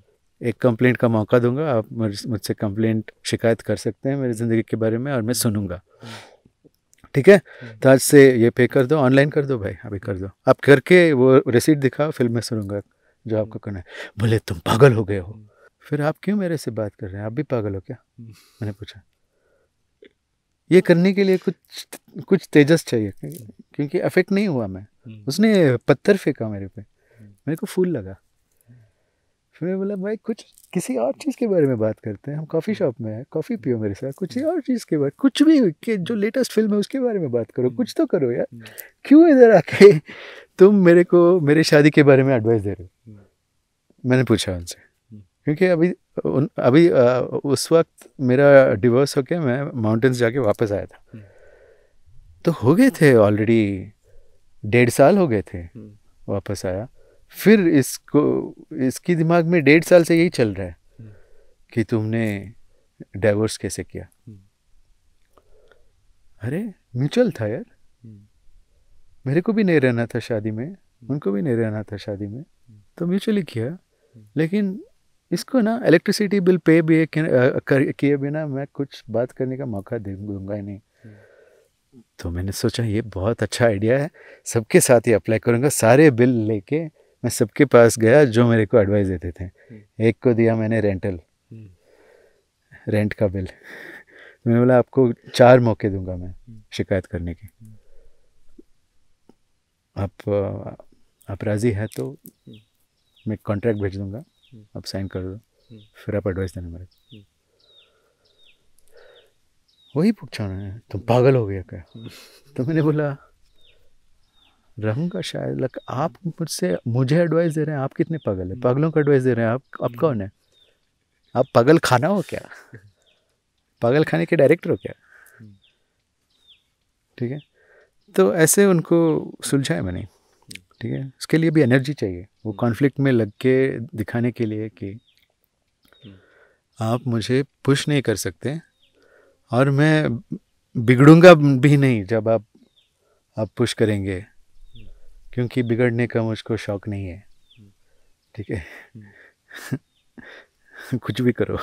एक कंप्लेंट का मौका दूंगा आप मुझसे कंप्लेंट शिकायत कर सकते हैं मेरी ज़िंदगी के बारे में और मैं सुनूंगा हम्म। ठीक है हम्म। तो आज से ये पे कर दो ऑनलाइन कर दो भाई अभी कर दो आप करके वो रिसीट दिखाओ फिल्म में सुनूंगा जो आपको हम्म। करना है बोले तुम पागल हो गए हो हम्म। फिर आप क्यों मेरे से बात कर रहे हैं आप भी पागल हो क्या मैंने पूछा ये करने के लिए कुछ कुछ तेजस चाहिए क्योंकि अफेक्ट नहीं हुआ मैं उसने पत्थर फेंका मेरे पे मेरे को फूल लगा मैं बोला मतलब भाई कुछ किसी और चीज़ के बारे में बात करते हैं हम कॉफ़ी शॉप में हैं कॉफ़ी पियो मेरे साथ कुछ और चीज़ के बारे कुछ भी के जो लेटेस्ट फिल्म है उसके बारे में बात करो कुछ तो करो यार क्यों इधर आके तुम मेरे को मेरे शादी के बारे में एडवाइस दे रहे हो मैंने पूछा उनसे क्योंकि अभी उन अभी आ, उस वक्त मेरा डिवोर्स होके मैं माउंटेन्स जाके वापस आया था तो हो गए थे ऑलरेडी डेढ़ साल हो गए थे वापस आया फिर इसको इसकी दिमाग में डेढ़ साल से यही चल रहा है हम्म। कि तुमने डाइवोर्स कैसे किया हम्म। अरे म्यूचुअल था यार हम्म। मेरे को भी नहीं रहना था शादी में उनको भी नहीं रहना था शादी में तो म्यूचुअली किया लेकिन इसको ना इलेक्ट्रिसिटी बिल पे भी किए बिना मैं कुछ बात करने का मौका दे दूंगा ही नहीं तो मैंने सोचा ये बहुत अच्छा आइडिया है सबके साथ ही अप्लाई करूँगा सारे बिल लेके मैं सबके पास गया जो हाँ। मेरे को एडवाइस देते थे हम्म। एक को दिया मैंने रेंटल रेंट हम्म। का बिल मैंने बोला आपको चार मौके दूंगा मैं हम्म। शिकायत करने के आप आप राज़ी है तो मैं कॉन्ट्रैक्ट भेज दूंगा आप साइन कर दो फिर आप एडवाइस देना मेरे वही पूछा है तुम पागल हो गया क्या तो मैंने बोला रहूँगा शायद लग आप मुझसे मुझे एडवाइस दे रहे हैं आप कितने पागल हैं पागलों को एडवाइस दे रहे हैं आप आप कौन है आप पागल खाना हो क्या पागल खाने के डायरेक्टर हो क्या ठीक है तो ऐसे उनको सुलझाए मैंने ठीक है उसके लिए भी एनर्जी चाहिए वो कॉन्फ्लिक्ट hmm. में लग के दिखाने के लिए कि hmm. आप मुझे पुश नहीं कर सकते और मैं बिगड़ूंगा भी नहीं जब आप आप पुश करेंगे क्योंकि बिगड़ने का मुझको शौक नहीं है ठीक है [LAUGHS] कुछ भी करो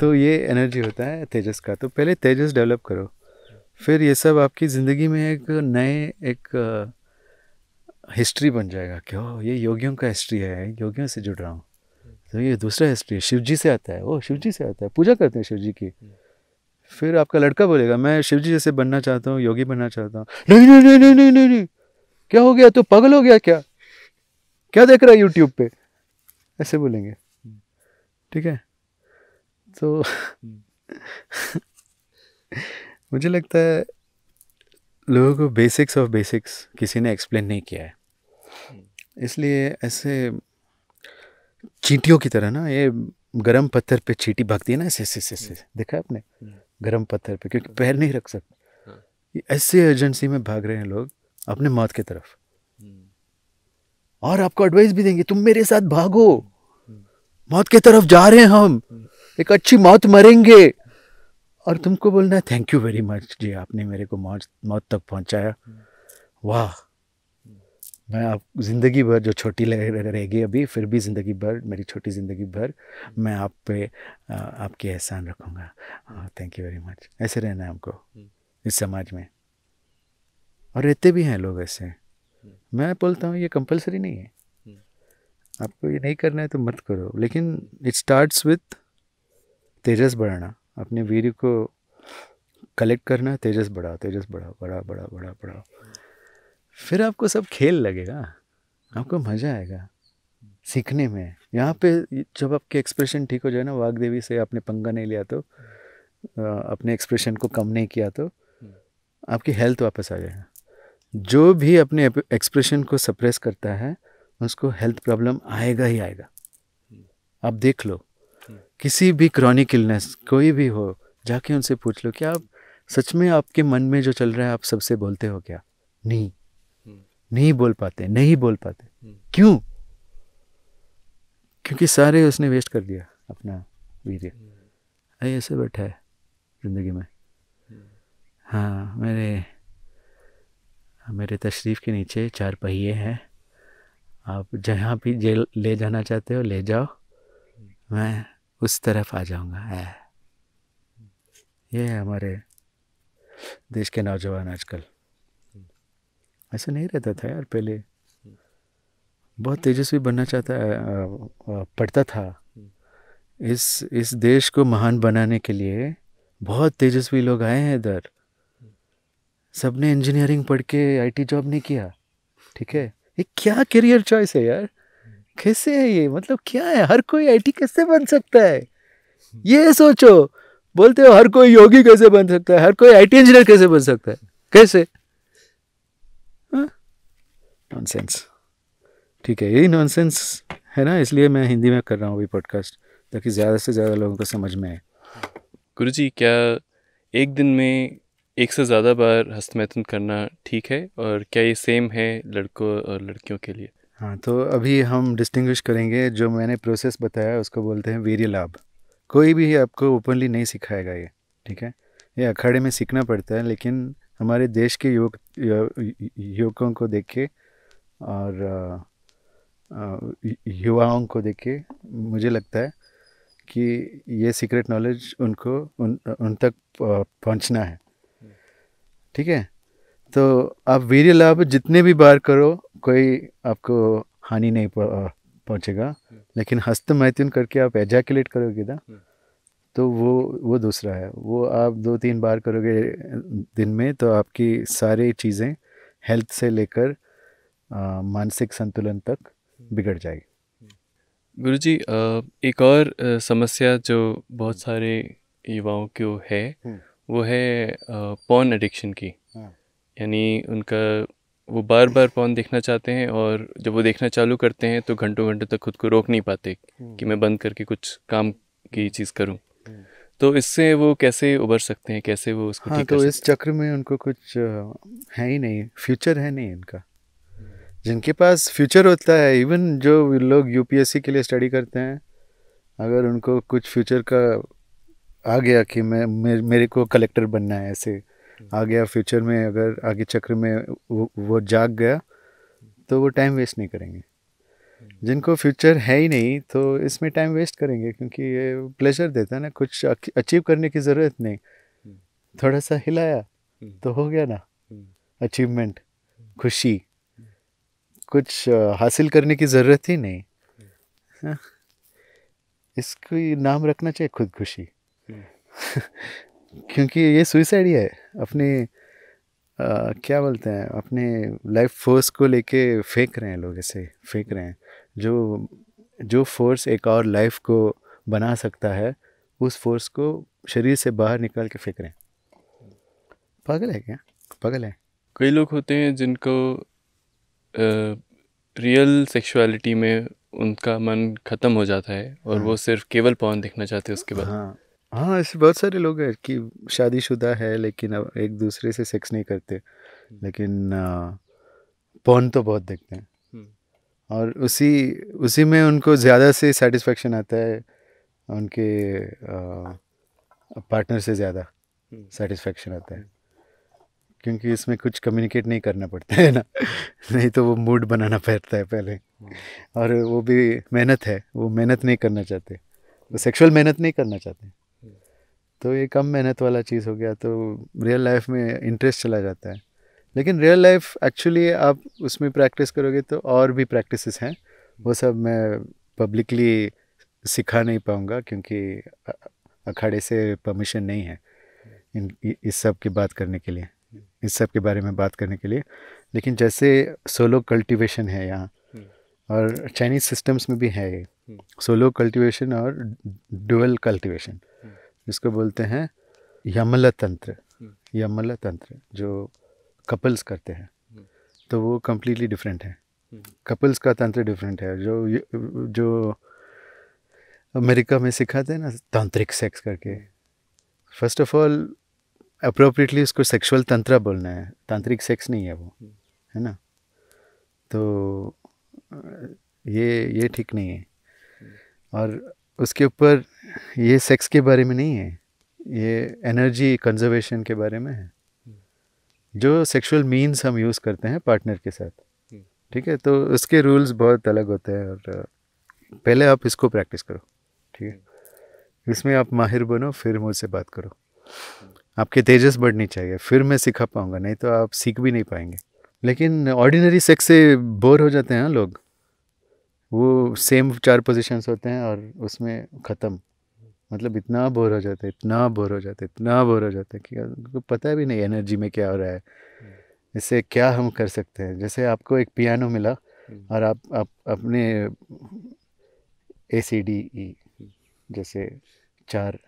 तो ये एनर्जी होता है तेजस का तो पहले तेजस डेवलप करो फिर ये सब आपकी ज़िंदगी में एक नए एक हिस्ट्री बन जाएगा क्यों ये योगियों का हिस्ट्री है योगियों से जुड़ रहा हूँ तो ये दूसरा हिस्ट्री शिव जी से आता है ओ शिव जी से आता है पूजा करते हैं शिव जी की फिर आपका लड़का बोलेगा मैं शिव जी जैसे बनना चाहता हूँ योगी बनना चाहता हूँ नहीं नहीं नहीं नहीं नहीं नहीं क्या हो गया तू तो पगल हो गया क्या क्या देख रहा है यूट्यूब पे ऐसे बोलेंगे ठीक है तो [LAUGHS] मुझे लगता है लोगों को बेसिक्स ऑफ बेसिक्स किसी ने एक्सप्लेन नहीं किया है इसलिए ऐसे चींटियों की तरह ना ये गरम पत्थर पे चींटी भागती है ना ऐसे ऐसे ऐसे देखा आपने हम्म। गरम पत्थर पे क्योंकि हम्म। पैर नहीं रख सकते हाँ। ऐसे एजेंसी में भाग रहे हैं लोग अपने मौत की तरफ हम्म। और आपको एडवाइस भी देंगे तुम मेरे साथ भागो हम्म। मौत की तरफ जा रहे हैं हम हम्म। एक अच्छी मौत मरेंगे और तुमको बोलना है thank you very much ji आपने मेरे को मौत मौत तक पहुंचाया वाह मैं आप ज़िंदगी भर जो छोटी रहेगी अभी फिर भी ज़िंदगी भर मेरी छोटी ज़िंदगी भर मैं आप पे आपके एहसान रखूँगा थैंक यू वेरी मच ऐसे रहना है हमको इस समाज में और रहते भी हैं लोग ऐसे मैं बोलता हूँ ये कंपलसरी नहीं है आपको ये नहीं करना है तो मत करो लेकिन इट स्टार्ट्स विथ तेजस बढ़ाना अपने वीर को कलेक्ट करना तेजस बढ़ाओ तेजस बढ़ाओ बढ़ा बढ़ाओ बढ़ा बढ़ाओ फिर आपको सब खेल लगेगा आपको मज़ा आएगा सीखने में यहाँ पे जब आपके एक्सप्रेशन ठीक हो जाए ना वाग देवी से आपने पंगा नहीं लिया तो अपने एक्सप्रेशन को कम नहीं किया तो आपकी हेल्थ वापस आ जाएगा जो भी अपने एक्सप्रेशन को सप्रेस करता है उसको हेल्थ प्रॉब्लम आएगा ही आएगा आप देख लो किसी भी क्रॉनिक इलनेस कोई भी हो जाके उनसे पूछ लो कि आप सच में आपके मन में जो चल रहा है आप सबसे बोलते हो क्या नहीं नहीं बोल पाते नहीं बोल पाते क्यों क्योंकि सारे उसने वेस्ट कर दिया अपना वीर्य ऐसे बैठा है जिंदगी में हाँ मेरे मेरे तशरीफ़ के नीचे चार पहिए हैं आप जहाँ भी जे ले जाना चाहते हो ले जाओ मैं उस तरफ आ जाऊँगा है ये है हमारे देश के नौजवान आजकल ऐसा नहीं रहता था यार पहले बहुत तेजस्वी बनना चाहता पढ़ता था इस इस देश को महान बनाने के लिए बहुत तेजस्वी लोग आए हैं इधर सब ने इंजीनियरिंग पढ़ के आईटी जॉब नहीं किया ठीक है ये क्या करियर चॉइस है यार कैसे है ये मतलब क्या है हर कोई आईटी कैसे बन सकता है ये सोचो बोलते हो हर कोई योगी कैसे बन सकता है हर कोई आईटी इंजीनियर कैसे बन सकता है कैसे नॉनसेंस हाँ? ठीक है यही नॉनसेंस है ना इसलिए मैं हिंदी में कर रहा हूँ अभी पॉडकास्ट ताकि ज़्यादा से ज़्यादा लोगों को समझ में आए गुरु जी क्या एक दिन में एक से ज़्यादा बार हस्तमैथुन करना ठीक है और क्या ये सेम है लड़कों और लड़कियों के लिए हाँ तो अभी हम डिस्टिंग्विश करेंगे जो मैंने प्रोसेस बताया उसको बोलते हैं वीर्य लाभ कोई भी आपको ओपनली नहीं सिखाएगा ये ठीक है ये अखाड़े में सीखना पड़ता है लेकिन हमारे देश के युवक युवकों को देख के और युवाओं को देख के मुझे लगता है कि ये सीक्रेट नॉलेज उनको उन उन तक पहुंचना है ठीक है तो आप वीर्य लाभ जितने भी बार करो कोई आपको हानि नहीं पहुँचेगा लेकिन हस्त मैथुन करके आप एजैकुलेट करोगे ना हम्म। तो वो वो दूसरा है वो आप दो तीन बार करोगे दिन में तो आपकी सारी चीज़ें हेल्थ से लेकर मानसिक संतुलन तक हम्म। बिगड़ जाएगी हम्म। गुरु जी एक और समस्या जो बहुत सारे युवाओं को है वो है पॉन एडिक्शन की हाँ। यानी उनका वो बार बार पॉन देखना चाहते हैं और जब वो देखना चालू करते हैं तो घंटों घंटों तक खुद को रोक नहीं पाते हम्म। कि मैं बंद करके कुछ काम की हम्म। चीज़ करूं हम्म। तो इससे वो कैसे उबर सकते हैं कैसे वो उसको हाँ, तो इस चक्र में उनको कुछ है ही नहीं फ्यूचर है नहीं इनका जिनके पास फ्यूचर होता है इवन जो लोग यूपीएससी के लिए स्टडी करते हैं अगर उनको कुछ फ्यूचर का आ गया कि मैं मेरे, मेरे को कलेक्टर बनना है ऐसे आ गया फ्यूचर में अगर आगे चक्र में वो, वो जाग गया तो वो टाइम वेस्ट नहीं करेंगे जिनको फ्यूचर है ही नहीं तो इसमें टाइम वेस्ट करेंगे क्योंकि ये प्लेजर देता है ना कुछ अचीव करने की ज़रूरत नहीं थोड़ा सा हिलाया तो हो गया ना अचीवमेंट खुशी कुछ हासिल करने की ज़रूरत ही नहीं हाँ, इसको नाम रखना चाहिए खुदकुशी [LAUGHS] क्योंकि ये सुइसाइड ही है अपने आ, क्या बोलते हैं अपने लाइफ फोर्स को लेके फेंक रहे हैं लोग ऐसे फेंक रहे हैं जो जो फोर्स एक और लाइफ को बना सकता है उस फोर्स को शरीर से बाहर निकाल के फेंक रहे हैं पागल है क्या पागल है कई लोग होते हैं जिनको आ, रियल सेक्सुअलिटी में उनका मन ख़त्म हो जाता है और हाँ। वो सिर्फ केवल पवन देखना चाहते हैं उसके बाद हाँ हाँ ऐसे बहुत सारे लोग हैं कि शादीशुदा है लेकिन अब एक दूसरे से सेक्स नहीं करते हम्म। लेकिन पौन तो बहुत देखते हैं हम्म। और उसी उसी में उनको ज़्यादा से सेटिस्फेक्शन आता है उनके पार्टनर से ज़्यादा सेटिस्फेक्शन हम्म। आता है क्योंकि इसमें कुछ कम्युनिकेट नहीं करना पड़ता है ना [LAUGHS] नहीं तो वो मूड बनाना पड़ता है पहले हाँ। और वो भी मेहनत है वो मेहनत नहीं करना चाहते वो सेक्सुअल मेहनत नहीं करना चाहते तो ये कम मेहनत वाला चीज़ हो गया तो रियल लाइफ में इंटरेस्ट चला जाता है लेकिन रियल लाइफ एक्चुअली आप उसमें प्रैक्टिस करोगे तो और भी प्रैक्टिस हैं वो सब मैं पब्लिकली सिखा नहीं पाऊँगा क्योंकि अखाड़े से परमिशन नहीं है इन इस सब की बात करने के लिए इस सब के बारे में बात करने के लिए लेकिन जैसे सोलो कल्टीवेशन है यहाँ और चाइनीज सिस्टम्स में भी है ये सोलो हम्म। कल्टीवेशन और डुअल कल्टीवेशन जिसको बोलते हैं यमला तंत्र हम्म। यमला तंत्र जो कपल्स करते हैं हम्म। तो वो कम्प्लीटली डिफरेंट है कपल्स का तंत्र डिफरेंट है जो जो अमेरिका में सिखाते हैं ना तांत्रिक सेक्स करके फर्स्ट ऑफ ऑल अप्रोप्रिएटली उसको सेक्सुअल तंत्र बोलना है तांत्रिक सेक्स नहीं है वो हम्म। है ना तो ये ये ठीक नहीं है और उसके ऊपर ये सेक्स के बारे में नहीं है ये एनर्जी कंजर्वेशन के बारे में है हम्म। जो सेक्सुअल मीन्स हम यूज़ करते हैं पार्टनर के साथ हम्म। ठीक है तो उसके रूल्स बहुत अलग होते हैं और पहले आप इसको प्रैक्टिस करो ठीक है हम्म। इसमें आप माहिर बनो फिर मुझसे बात करो आपके तेजस बढ़नी चाहिए फिर मैं सिखा पाऊँगा नहीं तो आप सीख भी नहीं पाएंगे लेकिन ऑर्डिनरी सेक्स से बोर हो जाते हैं लोग वो सेम चार पोजीशंस होते हैं और उसमें ख़त्म मतलब इतना बोर हो जाता है इतना बोर हो जाता है इतना बोर हो जाता है कि उनको पता भी नहीं एनर्जी में क्या हो रहा है हम्म। इससे क्या हम कर सकते हैं जैसे आपको एक पियानो मिला हम्म। और आप आप अपने ए सी डी ई जैसे चार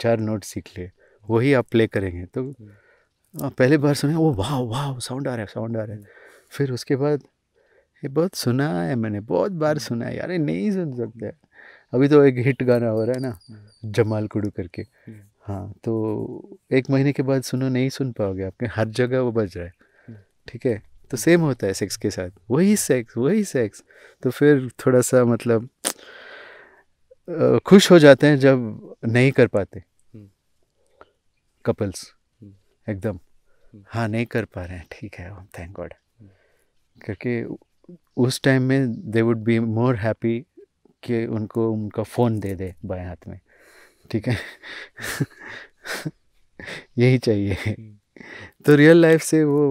चार नोट सीख लिए वही आप प्ले करेंगे तो हम्म। पहले बार सुने वो वाह वाह साउंड आ रहा है साउंड आ रहा है फिर उसके बाद ये बहुत सुना है मैंने बहुत बार सुना है यार नहीं सुन सकते अभी तो एक हिट गाना हो रहा है ना हम्म। जमाल कुडू करके हम्म। हाँ तो एक महीने के बाद सुनो नहीं सुन पाओगे आपके हर जगह वो बज रहा है हम्म। ठीक है तो सेम होता है सेक्स के साथ वही सेक्स वही सेक्स तो फिर थोड़ा सा मतलब खुश हो जाते हैं जब नहीं कर पाते कपल्स एकदम हाँ नहीं कर पा रहे हैं ठीक है थैंक गॉड क्योंकि उस टाइम में they would be more happy कि उनको उनका फ़ोन दे दे बाएं हाथ में ठीक है यही चाहिए तो रियल लाइफ से वो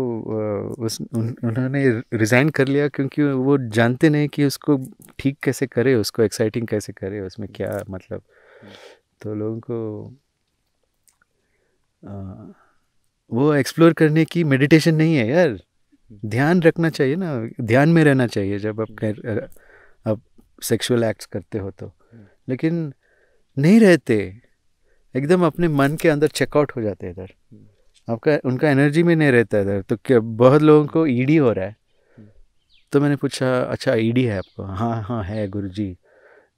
उस उन, उन्होंने रिज़ाइन कर लिया क्योंकि वो जानते नहीं कि उसको ठीक कैसे करे उसको एक्साइटिंग कैसे करे उसमें क्या मतलब तो लोगों को आ, वो एक्सप्लोर करने की मेडिटेशन नहीं है यार ध्यान रखना चाहिए ना ध्यान में रहना चाहिए जब आप सेक्सुअल एक्ट्स करते हो तो हम्म। लेकिन नहीं रहते एकदम अपने मन के अंदर चेकआउट हो जाते हैं इधर हम्म। आपका उनका एनर्जी में नहीं रहता इधर तो क्या बहुत लोगों को ईडी e हो रहा है हम्म। तो मैंने पूछा अच्छा ईडी e है आपको हाँ हाँ है गुरु जी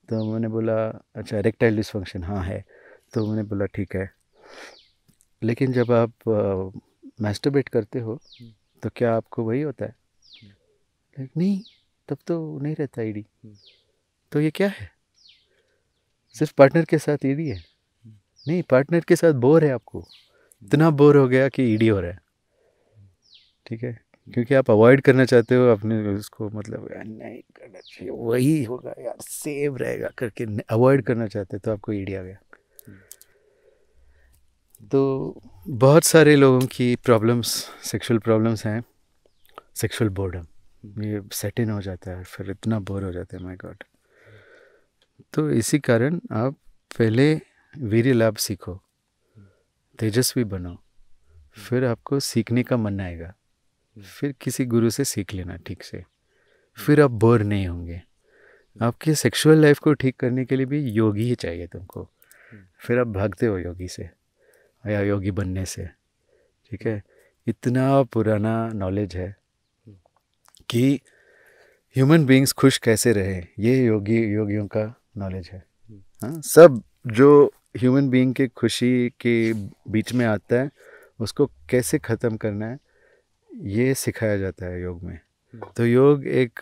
तो मैंने बोला अच्छा रेक्टाइल डिसफंक्शन हाँ है तो मैंने बोला ठीक है लेकिन जब आप मैस्टोबेट करते हो तो क्या आपको वही होता है नहीं तब तो नहीं रहता ईडी e तो ये क्या है सिर्फ पार्टनर के साथ ईडी है नहीं पार्टनर के साथ बोर है आपको इतना बोर हो गया कि ईडी हो रहा है ठीक है क्योंकि आप अवॉइड करना चाहते हो अपने उसको मतलब नहीं करना चाहिए वही होगा यार सेव रहेगा करके अवॉइड करना चाहते तो आपको ईडी आ गया तो बहुत सारे लोगों की प्रॉब्लम्स सेक्सुअल प्रॉब्लम्स हैं सेक्सुअल बोर्डम ये सेट इन हो जाता है फिर इतना बोर हो जाता है माई गॉड तो इसी कारण आप पहले वीर लाभ सीखो तेजस्वी बनो फिर आपको सीखने का मन आएगा फिर किसी गुरु से सीख लेना ठीक से फिर आप बोर नहीं होंगे आपके सेक्सुअल लाइफ को ठीक करने के लिए भी योगी ही चाहिए तुमको फिर आप भागते हो योगी से या योगी बनने से ठीक है इतना पुराना नॉलेज है कि ह्यूमन बींग्स खुश कैसे रहे ये योगी योगियों का नॉलेज है हाँ सब जो ह्यूमन बीइंग के खुशी के बीच में आता है उसको कैसे ख़त्म करना है ये सिखाया जाता है योग में हम्म। तो योग एक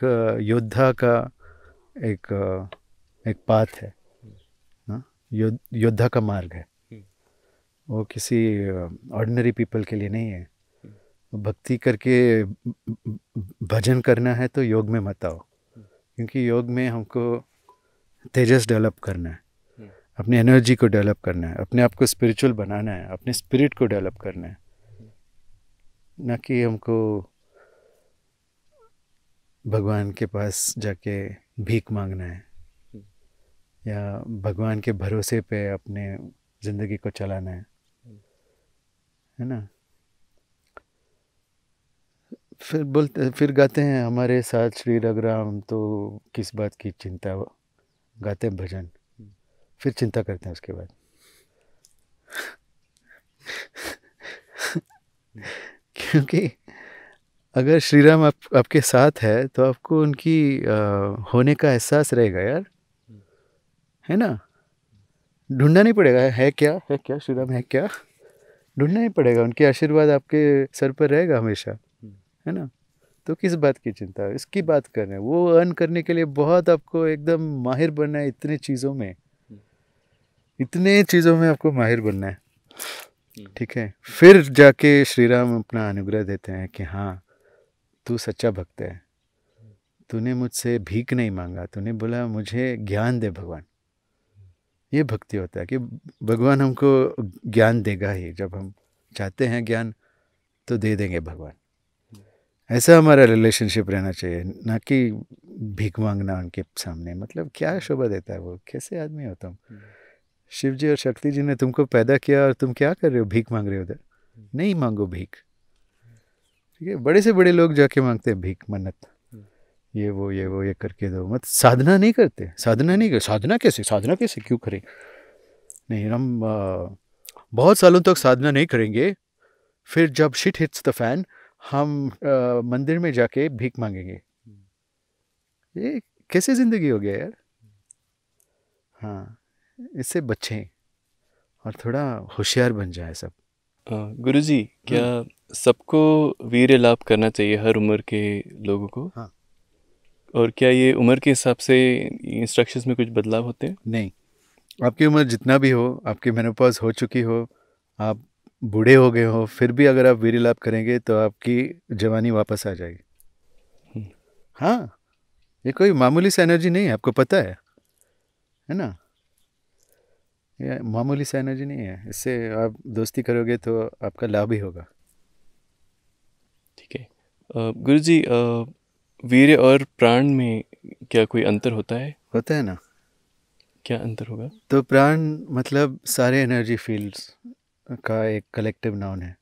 योद्धा का एक एक पाथ है हम्म। हाँ, यो, योद्धा का मार्ग है हम्म। वो किसी ऑर्डनरी पीपल के लिए नहीं है भक्ति करके भजन करना है तो योग में मत आओ क्योंकि योग में हमको तेजस डेवलप करना है हम्म। अपनी एनर्जी को डेवलप करना है अपने आप को स्पिरिचुअल बनाना है अपने स्पिरिट को डेवलप करना है हम्म। ना कि हमको भगवान के पास जाके भीख मांगना है हम्म। या भगवान के भरोसे पे अपने ज़िंदगी को चलाना है है ना फिर बोलते फिर गाते हैं हमारे साथ श्री रघुराम तो किस बात की चिंता गाते हैं भजन फिर चिंता करते हैं उसके बाद क्योंकि अगर श्री राम आप आपके साथ है तो आपको उनकी आ, होने का एहसास रहेगा यार है ना ढूंढना नहीं पड़ेगा है क्या है क्या श्री राम है क्या ढूंढना नहीं पड़ेगा उनके आशीर्वाद आपके सर पर रहेगा हमेशा है ना तो किस बात की चिंता इसकी बात कर रहे हैं वो अर्न करने के लिए बहुत आपको एकदम माहिर बनना है इतने चीज़ों में हम्म। इतने चीज़ों में आपको माहिर बनना है हम्म। ठीक है फिर जाके श्री राम अपना अनुग्रह देते हैं कि हाँ तू सच्चा भक्त है तूने मुझसे भीख नहीं मांगा तूने बोला मुझे ज्ञान दे भगवान ये भक्ति होता है कि भगवान हमको ज्ञान देगा ही जब हम चाहते हैं ज्ञान तो दे देंगे भगवान ऐसा हमारा रिलेशनशिप रहना चाहिए ना कि भीख मांगना उनके सामने मतलब क्या शोभा देता है वो कैसे आदमी हो तुम हम्म। शिव जी और शक्ति जी ने तुमको पैदा किया और तुम क्या कर रहे हो भीख मांग रहे हो उधर हम्म। नहीं मांगो भीख ठीक है बड़े से बड़े लोग जाके मांगते हैं भीख मन्नत हम्म। ये वो ये वो ये करके दो मत साधना नहीं करते साधना नहीं कर साधना कैसे साधना कैसे क्यों करें नहीं हम बहुत सालों तक साधना नहीं करेंगे फिर जब शिट हिट्स द फैन हम आ, मंदिर में जाके भीख मांगेंगे हम्म। ये कैसे ज़िंदगी हो गया यार हम्म। हाँ इससे बचें और थोड़ा होशियार बन जाए सब गुरु जी क्या हम्म। सबको वीर लाभ करना चाहिए हर उम्र के लोगों को हाँ और क्या ये उम्र के हिसाब से इंस्ट्रक्शंस में कुछ बदलाव होते हैं नहीं आपकी उम्र जितना भी हो आपकी मेनोपॉज हो चुकी हो आप बूढ़े हो गए हो फिर भी अगर आप वीरिल लाभ करेंगे तो आपकी जवानी वापस आ जाएगी हम्म। हाँ ये कोई मामूली सा एनर्जी नहीं है आपको पता है है ना ये मामूली सा एनर्जी नहीं है इससे आप दोस्ती करोगे तो आपका लाभ ही होगा ठीक है गुरु जी वीर और प्राण में क्या कोई अंतर होता है होता है ना क्या अंतर होगा तो प्राण मतलब सारे एनर्जी फील्ड्स का एक कलेक्टिव नाउन है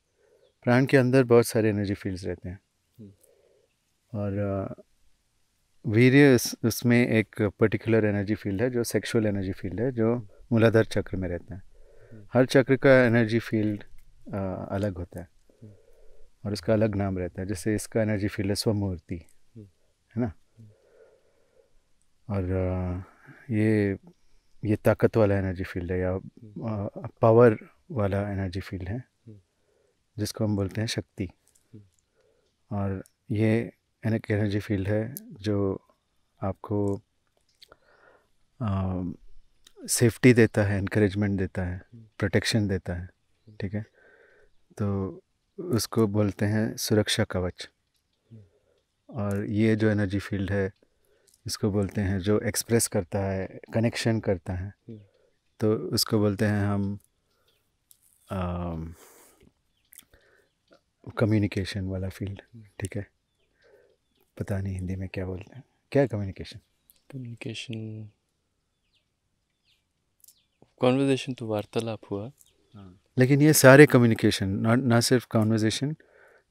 प्राण के अंदर बहुत सारे एनर्जी फील्ड्स रहते हैं हम्म। और वीर्य उसमें एक पर्टिकुलर एनर्जी फील्ड है जो सेक्सुअल एनर्जी फील्ड है जो मूलाधार चक्र में रहता है हम्म। हर चक्र का एनर्जी फील्ड अलग होता है हम्म। और उसका अलग नाम रहता है जैसे इसका एनर्जी फील्ड है स्वमूर्ति है ना और ये ये ताकत वाला एनर्जी फील्ड है या पावर वाला एनर्जी फील्ड है हम्म। जिसको हम बोलते हैं शक्ति हम्म। और ये एक एनर्जी फील्ड है जो आपको सेफ्टी देता है इनक्रेजमेंट देता है प्रोटेक्शन हम्म। देता है ठीक है तो उसको बोलते हैं सुरक्षा कवच और ये जो एनर्जी फील्ड है इसको बोलते हैं जो एक्सप्रेस करता है कनेक्शन करता है तो उसको बोलते हैं हम कम्युनिकेशन um, वाला फील्ड ठीक है पता नहीं हिंदी में क्या बोलते हैं क्या है कम्युनिकेशन कम्युनिकेशन कॉन्वर्जेशन तो वार्तालाप हुआ हाँ। लेकिन ये सारे कम्युनिकेशन ना सिर्फ conversation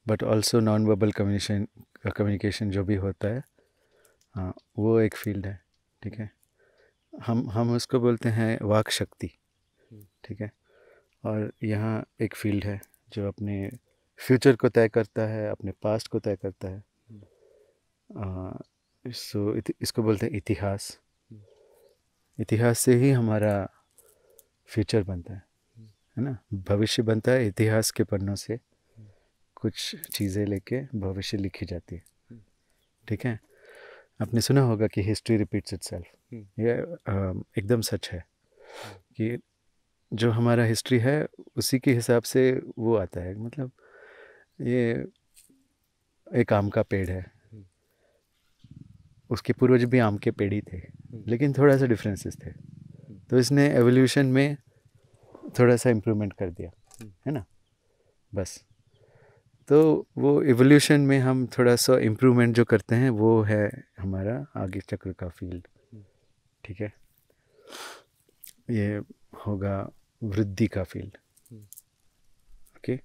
but also non verbal communication communication जो भी होता है हाँ वो एक फील्ड है ठीक है हम हम उसको बोलते हैं वाक शक्ति हम्म। ठीक है और यहाँ एक फील्ड है जो अपने फ्यूचर को तय करता है अपने पास्ट को तय करता है सो so, इसको बोलते हैं इतिहास इतिहास से ही हमारा फ्यूचर बनता है है ना भविष्य बनता है इतिहास के पन्नों से कुछ चीज़ें लेके भविष्य लिखी जाती है ठीक है आपने सुना होगा कि हिस्ट्री रिपीट्स इट सेल्फ ये एकदम सच है कि जो हमारा हिस्ट्री है उसी के हिसाब से वो आता है मतलब ये एक आम का पेड़ है उसके पूर्वज भी आम के पेड़ ही थे लेकिन थोड़ा सा डिफरेंसेस थे तो इसने एवोल्यूशन में थोड़ा सा इम्प्रूवमेंट कर दिया है ना बस तो वो एवोल्यूशन में हम थोड़ा सा इम्प्रूवमेंट जो करते हैं वो है हमारा आगे चक्र का फील्ड ठीक है ये होगा वृद्धि का फील्ड हम्म। ओके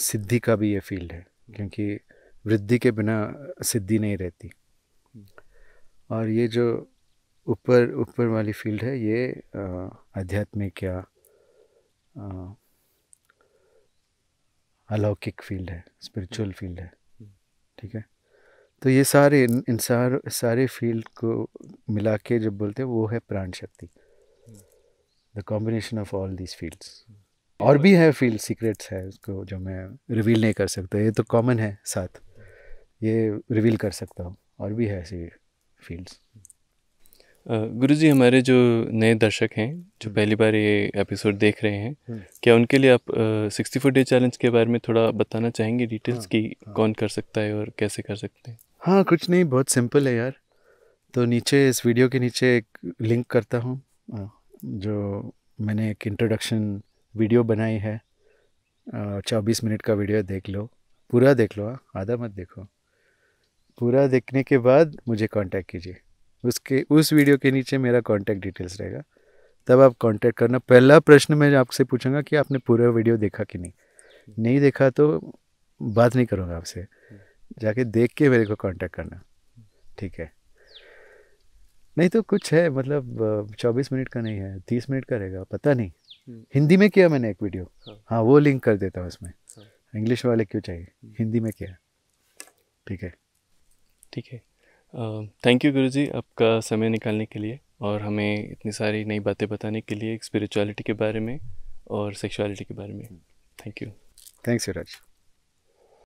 सिद्धि का भी ये फील्ड है हम्म। क्योंकि वृद्धि के बिना सिद्धि नहीं रहती हम्म। और ये जो ऊपर ऊपर वाली फील्ड है ये आध्यात्मिक या अलौकिक फील्ड है स्पिरिचुअल फील्ड है ठीक है तो ये सारे इन सार सारे फील्ड को मिला के जब बोलते हैं वो है प्राण शक्ति the combination of all these fields और भी है फील्ड सीक्रेट्स है उसको जो मैं रिवील नहीं कर सकता ये तो कॉमन है साथ ये रिवील कर सकता हूँ और भी है ऐसी फील्ड्स गुरु जी हमारे जो नए दर्शक हैं जो हम्म। पहली बार ये एपिसोड देख रहे हैं हम्म। क्या उनके लिए आप सिक्सटी फोर डे चैलेंज के बारे में थोड़ा बताना चाहेंगे डिटेल्स हाँ, की हाँ, कौन कर सकता है और कैसे कर सकते हैं हाँ कुछ नहीं बहुत सिंपल है यार तो नीचे इस वीडियो के नीचे एक लिंक करता हूँ हाँ। जो मैंने एक इंट्रोडक्शन वीडियो बनाई है चौबीस मिनट का वीडियो देख लो पूरा देख लो हाँ। आधा मत देखो पूरा देखने के बाद मुझे कांटेक्ट कीजिए उसके उस वीडियो के नीचे मेरा कांटेक्ट डिटेल्स रहेगा तब आप कांटेक्ट करना पहला प्रश्न मैं आपसे पूछूंगा कि आपने पूरा वीडियो देखा कि नहीं नहीं देखा तो बात नहीं करूँगा आपसे जाके देख के मेरे को कांटेक्ट करना ठीक है नहीं तो कुछ है मतलब चौबीस मिनट का नहीं है तीस मिनट का रहेगा पता नहीं हम्म। हिंदी में किया मैंने एक वीडियो हाँ, हाँ वो लिंक कर देता हूँ इसमें हाँ। इंग्लिश वाले क्यों चाहिए हम्म। हिंदी में किया ठीक है ठीक है थैंक यू गुरुजी आपका समय निकालने के लिए और हमें इतनी सारी नई बातें बताने के लिए स्पिरिचुअलिटी के बारे में और सेक्सुअलिटी के बारे में थैंक यू थैंक्स राजू